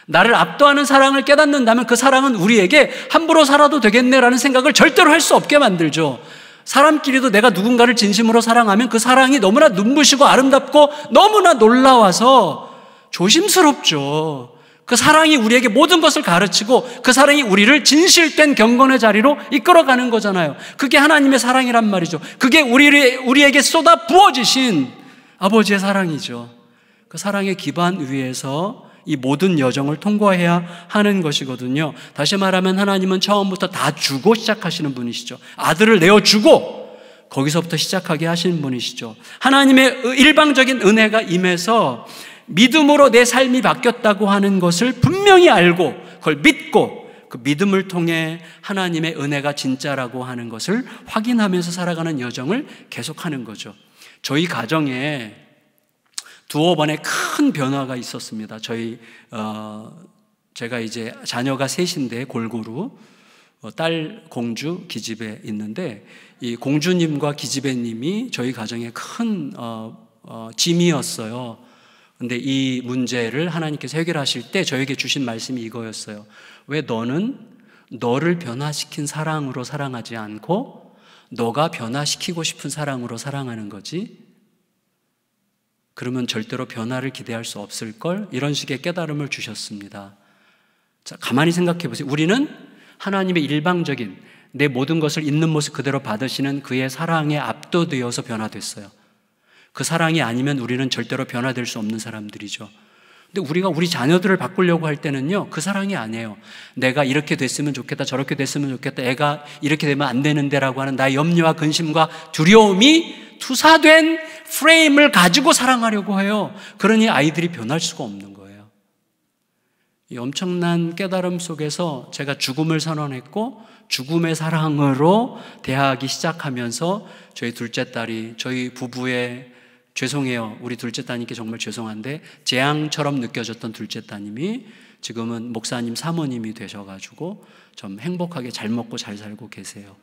나를 압도하는 사랑을 깨닫는다면 그 사랑은 우리에게 함부로 살아도 되겠네라는 생각을 절대로 할 수 없게 만들죠. 사람끼리도 내가 누군가를 진심으로 사랑하면 그 사랑이 너무나 눈부시고 아름답고 너무나 놀라워서 조심스럽죠. 그 사랑이 우리에게 모든 것을 가르치고 그 사랑이 우리를 진실된 경건의 자리로 이끌어가는 거잖아요. 그게 하나님의 사랑이란 말이죠. 그게 우리, 우리에게 쏟아 부어지신 아버지의 사랑이죠. 그 사랑의 기반 위에서 이 모든 여정을 통과해야 하는 것이거든요. 다시 말하면 하나님은 처음부터 다 주고 시작하시는 분이시죠. 아들을 내어주고 거기서부터 시작하게 하시는 분이시죠. 하나님의 일방적인 은혜가 임해서 믿음으로 내 삶이 바뀌었다고 하는 것을 분명히 알고 그걸 믿고 그 믿음을 통해 하나님의 은혜가 진짜라고 하는 것을 확인하면서 살아가는 여정을 계속하는 거죠. 저희 가정에 두어 번의 큰 변화가 있었습니다. 저희 어, 제가 이제 자녀가 셋인데 골고루 어, 딸 공주 기집애 있는데 이 공주님과 기집애님이 저희 가정의 큰 어, 어, 짐이었어요. 근데 이 문제를 하나님께서 해결하실 때 저에게 주신 말씀이 이거였어요. 왜 너는 너를 변화시킨 사랑으로 사랑하지 않고 너가 변화시키고 싶은 사랑으로 사랑하는 거지? 그러면 절대로 변화를 기대할 수 없을 걸 이런 식의 깨달음을 주셨습니다. 자, 가만히 생각해 보세요. 우리는 하나님의 일방적인 내 모든 것을 있는 모습 그대로 받으시는 그의 사랑에 압도되어서 변화됐어요. 그 사랑이 아니면 우리는 절대로 변화될 수 없는 사람들이죠. 근데 우리가 우리 자녀들을 바꾸려고 할 때는요, 그 사랑이 아니에요. 내가 이렇게 됐으면 좋겠다, 저렇게 됐으면 좋겠다, 애가 이렇게 되면 안 되는데라고 하는 나의 염려와 근심과 두려움이 투사된 프레임을 가지고 사랑하려고 해요. 그러니 아이들이 변할 수가 없는 거예요. 이 엄청난 깨달음 속에서 제가 죽음을 선언했고, 죽음의 사랑으로 대하기 시작하면서 저희 둘째 딸이 저희 부부의 죄송해요. 우리 둘째 따님께 정말 죄송한데 재앙처럼 느껴졌던 둘째 따님이 지금은 목사님 사모님이 되셔가지고 좀 행복하게 잘 먹고 잘 살고 계세요.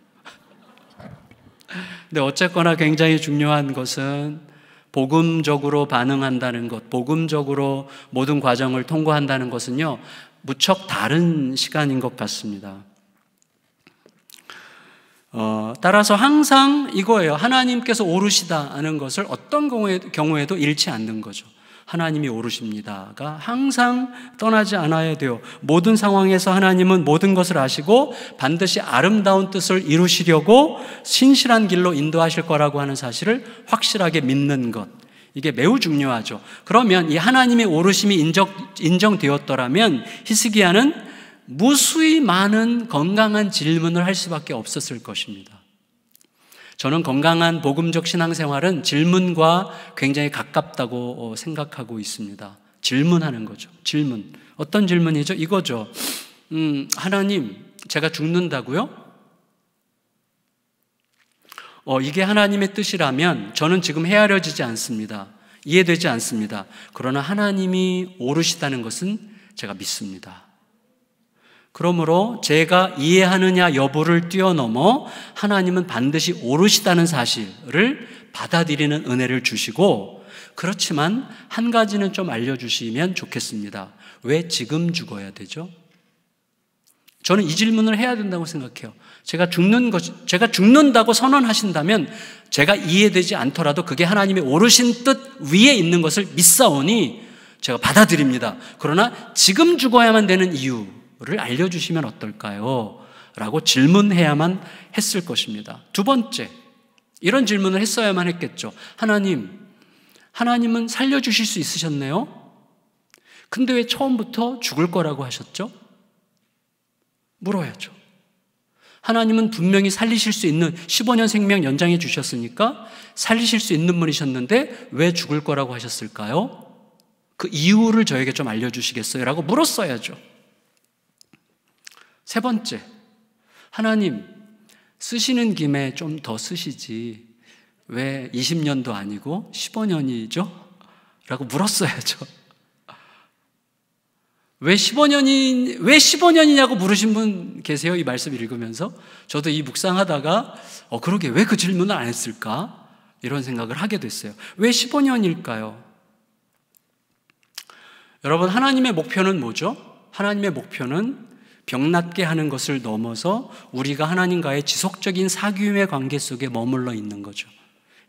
근데 어쨌거나 굉장히 중요한 것은 복음적으로 반응한다는 것, 복음적으로 모든 과정을 통과한다는 것은요, 무척 다른 시간인 것 같습니다. 어, 따라서 항상 이거예요. 하나님께서 오르시다 하는 것을 어떤 경우에, 도 잃지 않는 거죠. 하나님이 오르십니다가 항상 떠나지 않아야 돼요. 모든 상황에서 하나님은 모든 것을 아시고 반드시 아름다운 뜻을 이루시려고 신실한 길로 인도하실 거라고 하는 사실을 확실하게 믿는 것. 이게 매우 중요하죠. 그러면 이 하나님의 오르심이 인정, 인정되었더라면 히스기야는 무수히 많은 건강한 질문을 할 수밖에 없었을 것입니다. 저는 건강한 복음적 신앙생활은 질문과 굉장히 가깝다고 어, 생각하고 있습니다. 질문하는 거죠. 질문. 어떤 질문이죠? 이거죠. 음, 하나님, 제가 죽는다고요? 어, 이게 하나님의 뜻이라면 저는 지금 헤아려지지 않습니다. 이해되지 않습니다. 그러나 하나님이 오르시다는 것은 제가 믿습니다. 그러므로 제가 이해하느냐 여부를 뛰어넘어 하나님은 반드시 오르시다는 사실을 받아들이는 은혜를 주시고 그렇지만 한 가지는 좀 알려주시면 좋겠습니다. 왜 지금 죽어야 되죠? 저는 이 질문을 해야 된다고 생각해요. 제가 죽는 것, 제가 죽는다고 선언하신다면 제가 이해되지 않더라도 그게 하나님의 오르신 뜻 위에 있는 것을 믿사오니 제가 받아들입니다. 그러나 지금 죽어야만 되는 이유, 를 알려주시면 어떨까요? 라고 질문해야만 했을 것입니다. 두 번째, 이런 질문을 했어야만 했겠죠. 하나님, 하나님은 살려주실 수 있으셨네요? 근데 왜 처음부터 죽을 거라고 하셨죠? 물어야죠. 하나님은 분명히 살리실 수 있는 15년 생명 연장해 주셨으니까 살리실 수 있는 분이셨는데 왜 죽을 거라고 하셨을까요? 그 이유를 저에게 좀 알려주시겠어요? 라고 물었어야죠. 세 번째, 하나님, 쓰시는 김에 좀 더 쓰시지. 왜 20년도 아니고 15년이죠? 라고 물었어야죠. 왜 15년이, 왜 15년이냐고 물으신 분 계세요? 이 말씀 읽으면서. 저도 이 묵상하다가, 어, 그러게, 왜 그 질문을 안 했을까? 이런 생각을 하게 됐어요. 왜 15년일까요? 여러분, 하나님의 목표는 뭐죠? 하나님의 목표는 경납게 하는 것을 넘어서 우리가 하나님과의 지속적인 사귐의 관계 속에 머물러 있는 거죠.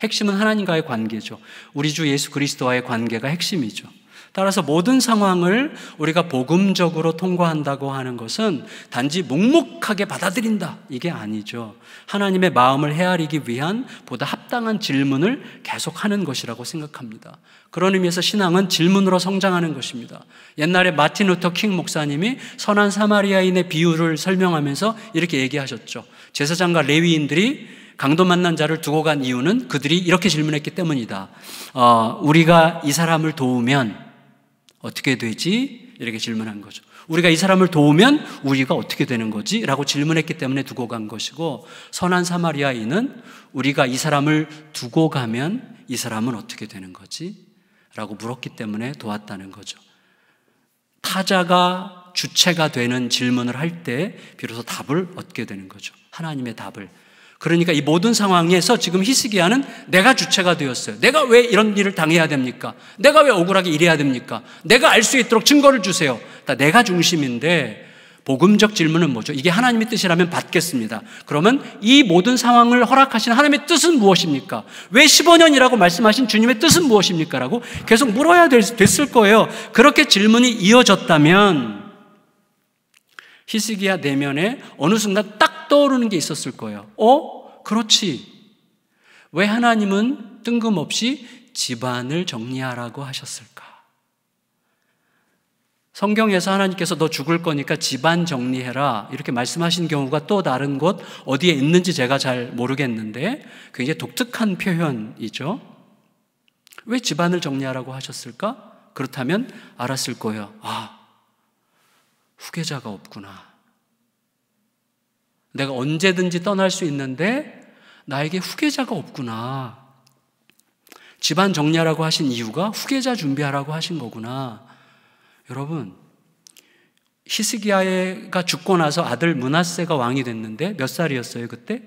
핵심은 하나님과의 관계죠. 우리 주 예수 그리스도와의 관계가 핵심이죠. 따라서 모든 상황을 우리가 복음적으로 통과한다고 하는 것은 단지 묵묵하게 받아들인다. 이게 아니죠. 하나님의 마음을 헤아리기 위한 보다 합당한 질문을 계속하는 것이라고 생각합니다. 그런 의미에서 신앙은 질문으로 성장하는 것입니다. 옛날에 마틴 루터 킹 목사님이 선한 사마리아인의 비유를 설명하면서 이렇게 얘기하셨죠. 제사장과 레위인들이 강도 만난 자를 두고 간 이유는 그들이 이렇게 질문했기 때문이다. 어, 우리가 이 사람을 도우면 어떻게 되지? 이렇게 질문한 거죠. 우리가 이 사람을 도우면 우리가 어떻게 되는 거지? 라고 질문했기 때문에 두고 간 것이고, 선한 사마리아인은 우리가 이 사람을 두고 가면 이 사람은 어떻게 되는 거지? 라고 물었기 때문에 도왔다는 거죠. 타자가 주체가 되는 질문을 할 때 비로소 답을 얻게 되는 거죠. 하나님의 답을 그러니까 이 모든 상황에서 지금 히스기야는 내가 주체가 되었어요. 내가 왜 이런 일을 당해야 됩니까? 내가 왜 억울하게 일해야 됩니까? 내가 알 수 있도록 증거를 주세요. 다 내가 중심인데 복음적 질문은 뭐죠? 이게 하나님의 뜻이라면 받겠습니다. 그러면 이 모든 상황을 허락하신 하나님의 뜻은 무엇입니까? 왜 15년이라고 말씀하신 주님의 뜻은 무엇입니까? 라고 계속 물어야 됐을 거예요. 그렇게 질문이 이어졌다면 히스기야 내면에 어느 순간 딱 떠오르는 게 있었을 거예요. 어? 그렇지. 왜 하나님은 뜬금없이 집안을 정리하라고 하셨을까? 성경에서 하나님께서 너 죽을 거니까 집안 정리해라 이렇게 말씀하신 경우가 또 다른 곳 어디에 있는지 제가 잘 모르겠는데 굉장히 독특한 표현이죠. 왜 집안을 정리하라고 하셨을까? 그렇다면 알았을 거예요. 아, 후계자가 없구나. 내가 언제든지 떠날 수 있는데 나에게 후계자가 없구나. 집안 정리하라고 하신 이유가 후계자 준비하라고 하신 거구나. 여러분, 히스기야가 죽고 나서 아들 문하세가 왕이 됐는데 몇 살이었어요, 그때?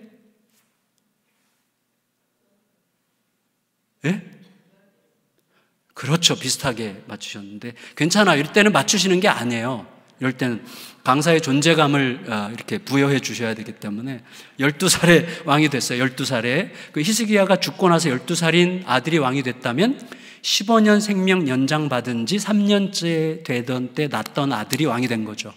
예? 그렇죠. 비슷하게 맞추셨는데 괜찮아 이럴 때는 맞추시는 게 아니에요. 이럴 때는 강사의 존재감을 어, 이렇게 부여해 주셔야 되기 때문에 12살에 왕이 됐어요. 12살에. 그 히스기야가 죽고 나서 12살인 아들이 왕이 됐다면 15년 생명 연장받은 지 3년째 되던 때 낳던 아들이 왕이 된 거죠.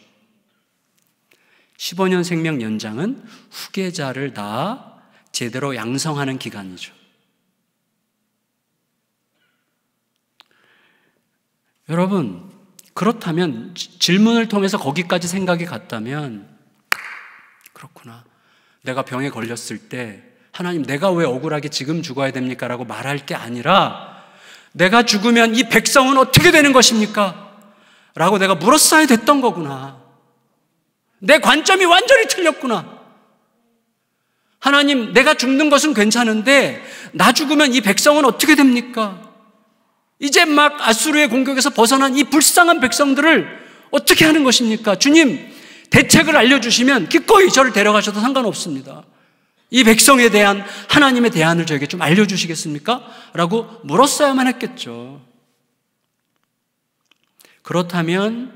15년 생명 연장은 후계자를 낳아 제대로 양성하는 기간이죠. 여러분, 그렇다면 질문을 통해서 거기까지 생각이 갔다면 그렇구나. 내가 병에 걸렸을 때 하나님 내가 왜 억울하게 지금 죽어야 됩니까? 라고 말할 게 아니라 내가 죽으면 이 백성은 어떻게 되는 것입니까? 라고 내가 물었어야 됐던 거구나. 내 관점이 완전히 틀렸구나. 하나님, 내가 죽는 것은 괜찮은데, 나 죽으면 이 백성은 어떻게 됩니까? 이제 막 아수르의 공격에서 벗어난 이 불쌍한 백성들을 어떻게 하는 것입니까? 주님, 대책을 알려주시면 기꺼이 저를 데려가셔도 상관없습니다. 이 백성에 대한 하나님의 대안을 저에게 좀 알려주시겠습니까? 라고 물었어야만 했겠죠. 그렇다면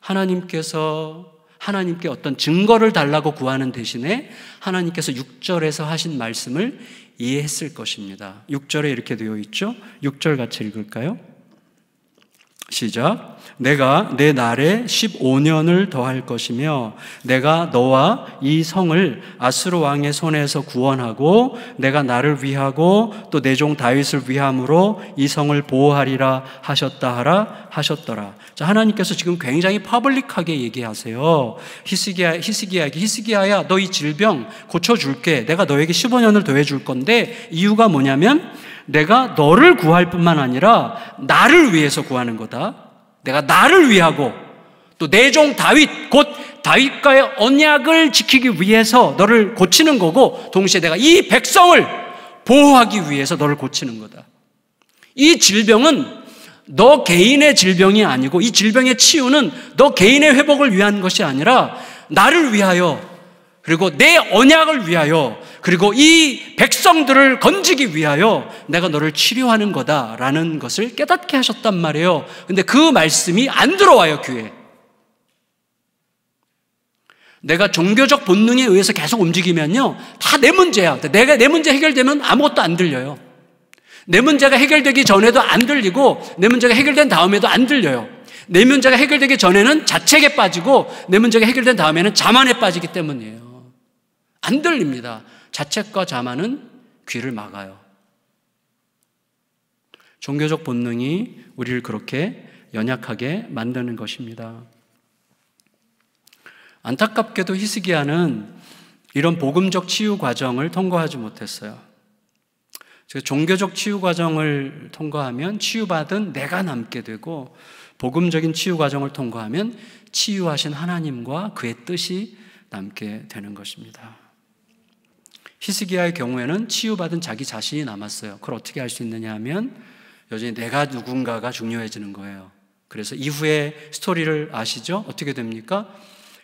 하나님께서 하나님께 어떤 증거를 달라고 구하는 대신에 하나님께서 6절에서 하신 말씀을 이해했을 것입니다. 6절에 이렇게 되어 있죠? 6절 같이 읽을까요? 시작. 내가 내 날에 15년을 더할 것이며 내가 너와 이 성을 아스로 왕의 손에서 구원하고 내가 나를 위하고 또 내 종 다윗을 위함으로 이 성을 보호하리라 하셨다 하라 하셨더라. 자, 하나님께서 지금 굉장히 파블릭하게 얘기하세요. 히스기야 히스기야에게 히스기야야 너 이 질병 고쳐 줄게. 내가 너에게 15년을 더해 줄 건데 이유가 뭐냐면 내가 너를 구할 뿐만 아니라 나를 위해서 구하는 거다. 내가 나를 위하고 또 내 종 다윗 곧 다윗과의 언약을 지키기 위해서 너를 고치는 거고 동시에 내가 이 백성을 보호하기 위해서 너를 고치는 거다. 이 질병은 너 개인의 질병이 아니고 이 질병의 치유는 너 개인의 회복을 위한 것이 아니라 나를 위하여 그리고 내 언약을 위하여 그리고 이 백성들을 건지기 위하여 내가 너를 치료하는 거다라는 것을 깨닫게 하셨단 말이에요. 근데 그 말씀이 안 들어와요, 귀에. 내가 종교적 본능에 의해서 계속 움직이면요. 다 내 문제야. 내가 내 문제 해결되면 아무것도 안 들려요. 내 문제가 해결되기 전에도 안 들리고 내 문제가 해결된 다음에도 안 들려요. 내 문제가 해결되기 전에는 자책에 빠지고 내 문제가 해결된 다음에는 자만에 빠지기 때문이에요. 안 들립니다. 자책과 자만은 귀를 막아요. 종교적 본능이 우리를 그렇게 연약하게 만드는 것입니다. 안타깝게도 히스기야는 이런 복음적 치유 과정을 통과하지 못했어요. 종교적 치유 과정을 통과하면 치유받은 내가 남게 되고 복음적인 치유 과정을 통과하면 치유하신 하나님과 그의 뜻이 남게 되는 것입니다. 히스기야의 경우에는 치유받은 자기 자신이 남았어요. 그걸 어떻게 할 수 있느냐 하면 여전히 내가 누군가가 중요해지는 거예요. 그래서 이후의 스토리를 아시죠? 어떻게 됩니까?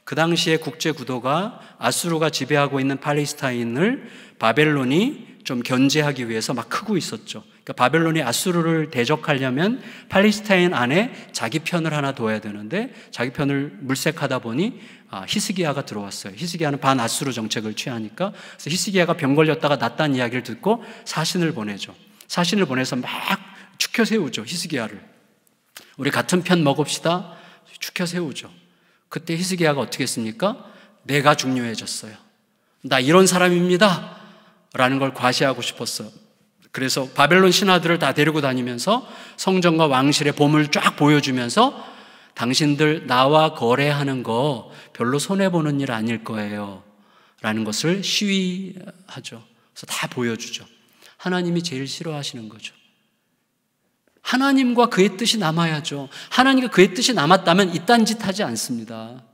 그 당시에 국제 구도가 아수르가 지배하고 있는 팔레스타인을 바벨론이 좀 견제하기 위해서 막 크고 있었죠. 그러니까 바벨론이 아수르를 대적하려면 팔레스타인 안에 자기 편을 하나 둬야 되는데 자기 편을 물색하다 보니 아, 히스기야가 들어왔어요. 히스기야는 반앗수르 정책을 취하니까 그래서 히스기야가 병 걸렸다가 낫다는 이야기를 듣고 사신을 보내죠. 사신을 보내서 막죽혀 세우죠. 히스기야를. 우리 같은 편 먹읍시다. 죽혀 세우죠. 그때 히스기야가 어떻게 했습니까? 내가 중요해졌어요. 나 이런 사람입니다. 라는 걸 과시하고 싶었어 그래서 바벨론 신하들을 다 데리고 다니면서 성전과 왕실의 보물 쫙 보여주면서 당신들 나와 거래하는 거 별로 손해보는 일 아닐 거예요. 라는 것을 시위하죠. 그래서 다 보여주죠. 하나님이 제일 싫어하시는 거죠. 하나님과 그의 뜻이 남아야죠. 하나님과 그의 뜻이 남았다면 이딴 짓 하지 않습니다.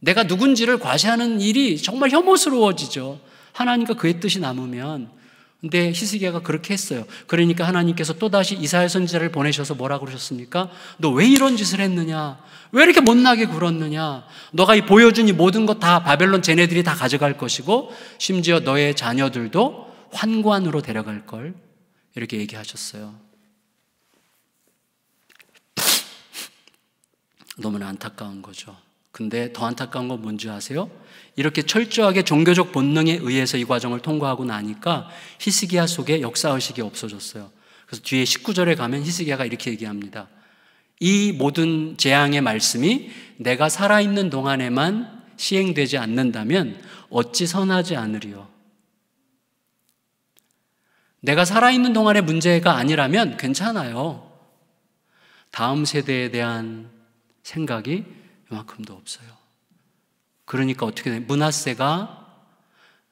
내가 누군지를 과시하는 일이 정말 혐오스러워지죠. 하나님과 그의 뜻이 남으면 근데 히스기야가 그렇게 했어요. 그러니까 하나님께서 또다시 이사야 선지자를 보내셔서 뭐라 그러셨습니까? 너 왜 이런 짓을 했느냐? 왜 이렇게 못나게 굴었느냐? 너가 이 보여준 이 모든 것 다 바벨론 쟤네들이 다 가져갈 것이고 심지어 너의 자녀들도 환관으로 데려갈 걸 이렇게 얘기하셨어요. 너무나 안타까운 거죠. 근데 더 안타까운 건 뭔지 아세요? 이렇게 철저하게 종교적 본능에 의해서 이 과정을 통과하고 나니까 히스기야 속에 역사의식이 없어졌어요. 그래서 뒤에 19절에 가면 히스기야가 이렇게 얘기합니다. 이 모든 재앙의 말씀이 내가 살아있는 동안에만 시행되지 않는다면 어찌 선하지 않으리요. 내가 살아있는 동안의 문제가 아니라면 괜찮아요. 다음 세대에 대한 생각이 이만큼도 없어요. 그러니까 어떻게 되 문하세가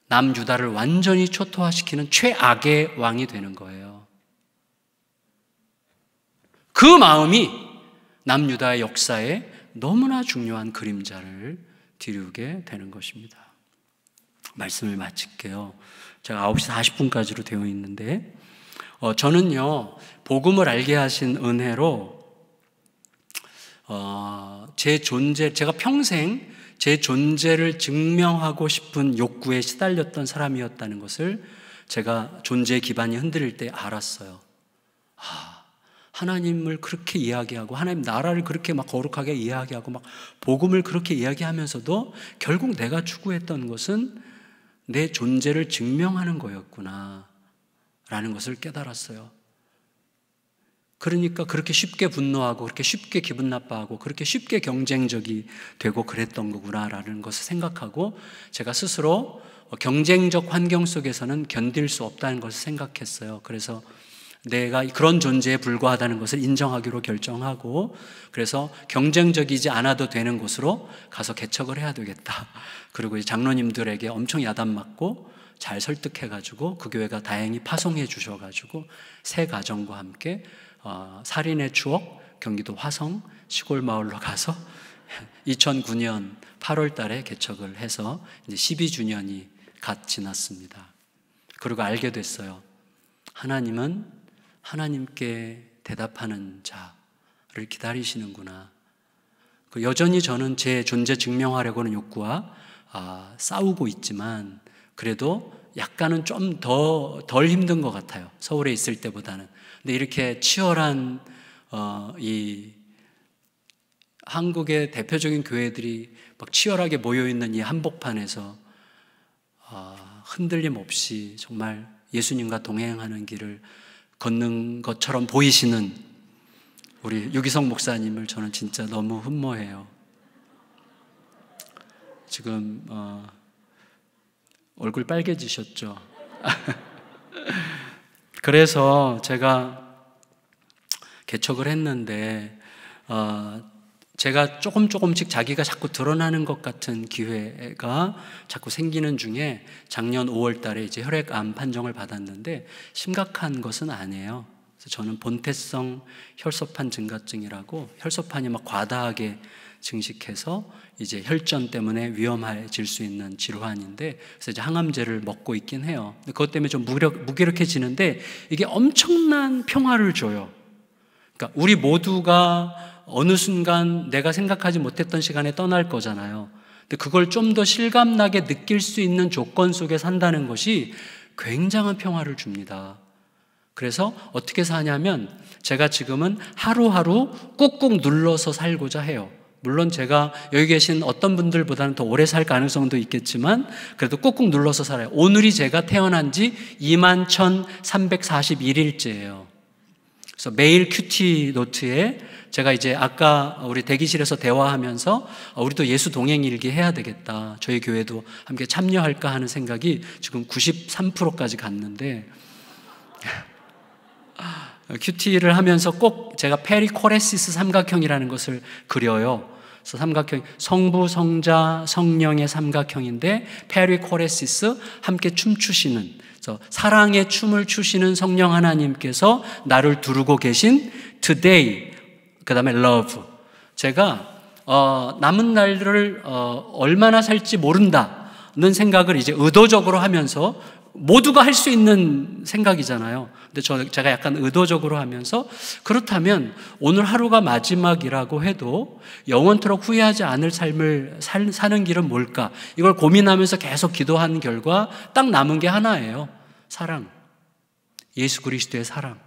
남유다를 완전히 초토화시키는 최악의 왕이 되는 거예요. 그 마음이 남유다의 역사에 너무나 중요한 그림자를 뒤르게 되는 것입니다. 말씀을 마칠게요. 제가 9시 40분까지로 되어 있는데, 어, 저는요, 복음을 알게 하신 은혜로 어, 제 존재, 제가 평생 제 존재를 증명하고 싶은 욕구에 시달렸던 사람이었다는 것을 제가 존재 기반이 흔들릴 때 알았어요. 아, 하나님을 그렇게 이야기하고 하나님 나라를 그렇게 막 거룩하게 이야기하고 막 복음을 그렇게 이야기하면서도 결국 내가 추구했던 것은 내 존재를 증명하는 거였구나 라는 것을 깨달았어요. 그러니까 그렇게 쉽게 분노하고 그렇게 쉽게 기분 나빠하고 그렇게 쉽게 경쟁적이 되고 그랬던 거구나라는 것을 생각하고 제가 스스로 경쟁적 환경 속에서는 견딜 수 없다는 것을 생각했어요. 그래서 내가 그런 존재에 불과하다는 것을 인정하기로 결정하고 그래서 경쟁적이지 않아도 되는 곳으로 가서 개척을 해야 되겠다. 그리고 장로님들에게 엄청 야단 맞고 잘 설득해가지고 그 교회가 다행히 파송해 주셔가지고 새 가정과 함께 어, 살인의 추억 경기도 화성 시골 마을로 가서 2009년 8월 달에 개척을 해서 이제 12주년이 갓 지났습니다. 그리고 알게 됐어요. 하나님은 하나님께 대답하는 자를 기다리시는구나. 그 여전히 저는 제 존재 증명하려고는 욕구와 아, 싸우고 있지만 그래도 약간은 좀 더 덜 힘든 것 같아요. 서울에 있을 때보다는. 근데 이렇게 치열한 어, 이 한국의 대표적인 교회들이 막 치열하게 모여 있는 이 한복판에서 어, 흔들림 없이 정말 예수님과 동행하는 길을 걷는 것처럼 보이시는 우리 유기성 목사님을 저는 진짜 너무 흠모해요. 지금 어, 얼굴 빨개지셨죠? 그래서 제가 개척을 했는데 어, 제가 조금 조금씩 자기가 자꾸 드러나는 것 같은 기회가 자꾸 생기는 중에 작년 5월 달에 이제 혈액암 판정을 받았는데 심각한 것은 아니에요. 그래서 저는 본태성 혈소판 증가증이라고 혈소판이 막 과다하게 증식해서 이제 혈전 때문에 위험해질 수 있는 질환인데 그래서 이제 항암제를 먹고 있긴 해요. 근데 그것 때문에 좀 무력, 무기력해지는데 이게 엄청난 평화를 줘요. 그러니까 우리 모두가 어느 순간 내가 생각하지 못했던 시간에 떠날 거잖아요. 근데 그걸 좀 더 실감나게 느낄 수 있는 조건 속에 산다는 것이 굉장한 평화를 줍니다. 그래서 어떻게 사냐면 제가 지금은 하루하루 꾹꾹 눌러서 살고자 해요. 물론 제가 여기 계신 어떤 분들보다는 더 오래 살 가능성도 있겠지만 그래도 꾹꾹 눌러서 살아요. 오늘이 제가 태어난 지 21,341일째예요. 그래서 매일 큐티 노트에 제가 이제 아까 우리 대기실에서 대화하면서 어, 우리도 예수 동행 일기 해야 되겠다. 저희 교회도 함께 참여할까 하는 생각이 지금 93%까지 갔는데 큐티를 하면서 꼭 제가 페리코레시스 삼각형이라는 것을 그려요. 그래서 삼각형 성부, 성자, 성령의 삼각형인데 페리코레시스 함께 춤추시는 그래서 사랑의 춤을 추시는 성령 하나님께서 나를 두르고 계신 today 그다음에 love 제가 어, 남은 날을 어, 얼마나 살지 모른다는 생각을 이제 의도적으로 하면서 모두가 할 수 있는 생각이잖아요. 근데 저, 제가 약간 의도적으로 하면서 그렇다면 오늘 하루가 마지막이라고 해도 영원토록 후회하지 않을 삶을 살, 사는 길은 뭘까? 이걸 고민하면서 계속 기도한 결과 딱 남은 게 하나예요. 사랑. 예수 그리스도의 사랑.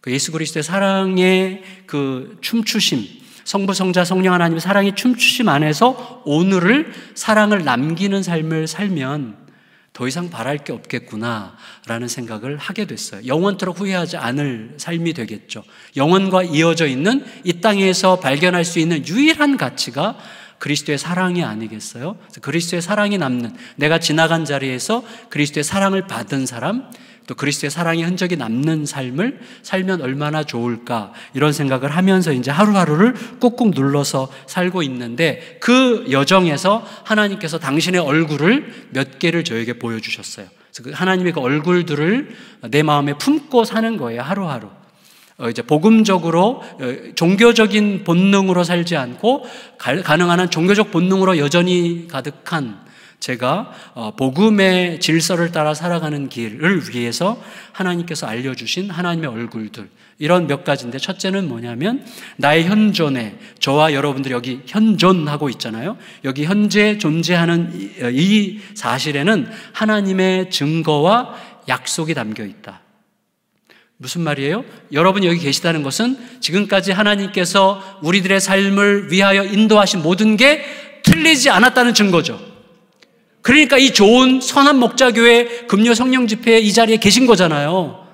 그 예수 그리스도의 사랑의 그 춤추심. 성부, 성자, 성령 하나님의 사랑이 춤추심 안에서 오늘을 사랑을 남기는 삶을 살면 더 이상 바랄 게 없겠구나라는 생각을 하게 됐어요. 영원토록 후회하지 않을 삶이 되겠죠. 영원과 이어져 있는 이 땅에서 발견할 수 있는 유일한 가치가 그리스도의 사랑이 아니겠어요? 그리스도의 사랑이 남는 내가 지나간 자리에서 그리스도의 사랑을 받은 사람 또 그리스도의 사랑의 흔적이 남는 삶을 살면 얼마나 좋을까 이런 생각을 하면서 이제 하루하루를 꾹꾹 눌러서 살고 있는데 그 여정에서 하나님께서 당신의 얼굴을 몇 개를 저에게 보여주셨어요. 그 하나님의 그 얼굴들을 내 마음에 품고 사는 거예요, 하루하루. 어, 이제 복음적으로 어, 종교적인 본능으로 살지 않고 가능한 한 종교적 본능으로 여전히 가득한 제가 어, 복음의 질서를 따라 살아가는 길을 위해서 하나님께서 알려주신 하나님의 얼굴들 이런 몇 가지인데 첫째는 뭐냐면 나의 현존에 저와 여러분들이 여기 현존하고 있잖아요. 여기 현재 존재하는 이 사실에는 하나님의 증거와 약속이 담겨 있다. 무슨 말이에요? 여러분 이 여기 계시다는 것은 지금까지 하나님께서 우리들의 삶을 위하여 인도하신 모든 게 틀리지 않았다는 증거죠. 그러니까 이 좋은 선한 목자교회 금요 성령 집회 에이 자리에 계신 거잖아요.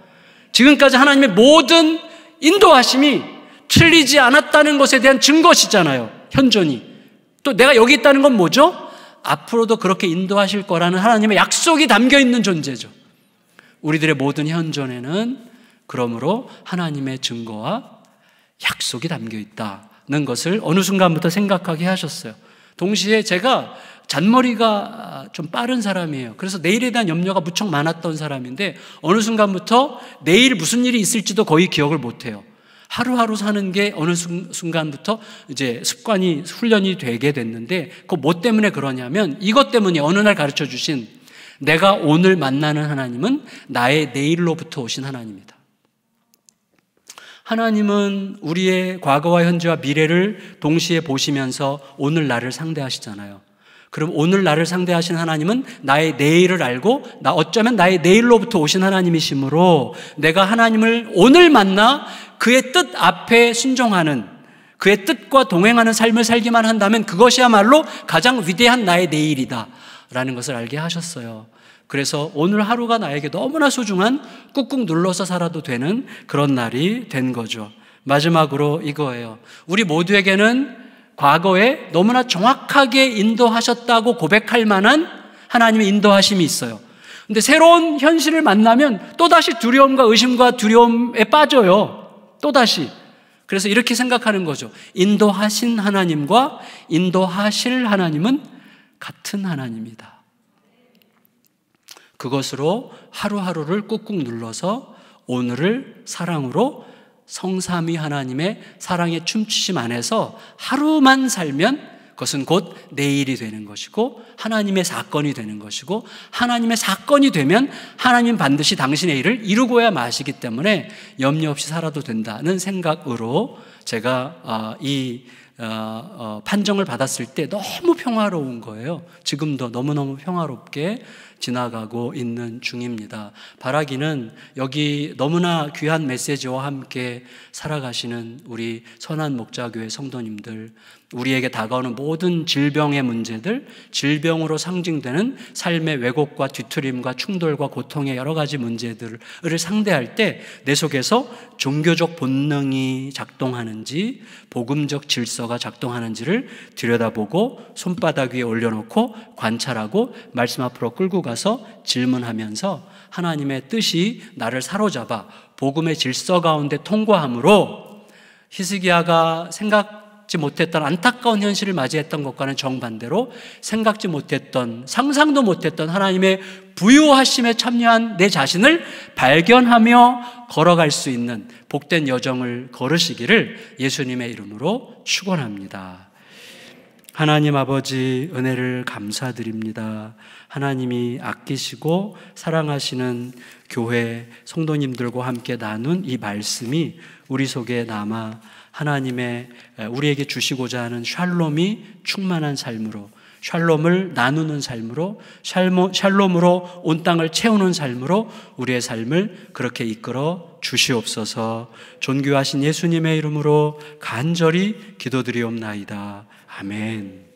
지금까지 하나님의 모든 인도하심이 틀리지 않았다는 것에 대한 증거시잖아요. 현존이. 또 내가 여기 있다는 건 뭐죠? 앞으로도 그렇게 인도하실 거라는 하나님의 약속이 담겨 있는 존재죠. 우리들의 모든 현존에는 그러므로 하나님의 증거와 약속이 담겨 있다는 것을 어느 순간부터 생각하게 하셨어요. 동시에 제가 잔머리가 좀 빠른 사람이에요. 그래서 내일에 대한 염려가 무척 많았던 사람인데 어느 순간부터 내일 무슨 일이 있을지도 거의 기억을 못 해요. 하루하루 사는 게 어느 순간부터 이제 습관이 훈련이 되게 됐는데 그 뭐 때문에 그러냐면 이것 때문에 어느 날 가르쳐 주신 내가 오늘 만나는 하나님은 나의 내일로부터 오신 하나님이다. 하나님은 우리의 과거와 현재와 미래를 동시에 보시면서 오늘 나를 상대하시잖아요. 그럼 오늘 나를 상대하신 하나님은 나의 내일을 알고 나 어쩌면 나의 내일로부터 오신 하나님이시므로 내가 하나님을 오늘 만나 그의 뜻 앞에 순종하는 그의 뜻과 동행하는 삶을 살기만 한다면 그것이야말로 가장 위대한 나의 내일이다. 라는 것을 알게 하셨어요. 그래서 오늘 하루가 나에게 너무나 소중한 꾹꾹 눌러서 살아도 되는 그런 날이 된 거죠. 마지막으로 이거예요. 우리 모두에게는 과거에 너무나 정확하게 인도하셨다고 고백할 만한 하나님의 인도하심이 있어요. 근데 새로운 현실을 만나면 또다시 두려움과 의심과 두려움에 빠져요. 또다시. 그래서 이렇게 생각하는 거죠. 인도하신 하나님과 인도하실 하나님은 같은 하나님이다. 그것으로 하루하루를 꾹꾹 눌러서 오늘을 사랑으로 성삼위 하나님의 사랑의 춤추심 안에서 하루만 살면 그것은 곧 내일이 되는 것이고 하나님의 사건이 되는 것이고 하나님의 사건이 되면 하나님 반드시 당신의 일을 이루고야 마시기 때문에 염려 없이 살아도 된다는 생각으로 제가 아, 이 어, 어, 판정을 받았을 때 너무 평화로운 거예요. 지금도 너무너무 평화롭게 지나가고 있는 중입니다. 바라기는 여기 너무나 귀한 메시지와 함께 살아가시는 우리 선한 목자교회 성도님들, 우리에게 다가오는 모든 질병의 문제들, 질병으로 상징되는 삶의 왜곡과 뒤틀림과 충돌과 고통의 여러 가지 문제들을 상대할 때 내 속에서 종교적 본능이 작동하는지, 복음적 질서가 작동하는지를 들여다보고 손바닥 위에 올려놓고 관찰하고 말씀 앞으로 끌고 가 가서 질문하면서 하나님의 뜻이 나를 사로잡아 복음의 질서 가운데 통과함으로 히스기야가 생각지 못했던 안타까운 현실을 맞이했던 것과는 정반대로 생각지 못했던 상상도 못했던 하나님의 부유하심에 참여한 내 자신을 발견하며 걸어갈 수 있는 복된 여정을 걸으시기를 예수님의 이름으로 축원합니다. 하나님 아버지 은혜를 감사드립니다. 하나님이 아끼시고 사랑하시는 교회 성도님들과 함께 나눈 이 말씀이 우리 속에 남아 하나님의 우리에게 주시고자 하는 샬롬이 충만한 삶으로 샬롬을 나누는 삶으로 샬롬으로 온 땅을 채우는 삶으로 우리의 삶을 그렇게 이끌어 주시옵소서 존귀하신 예수님의 이름으로 간절히 기도드리옵나이다. 아멘.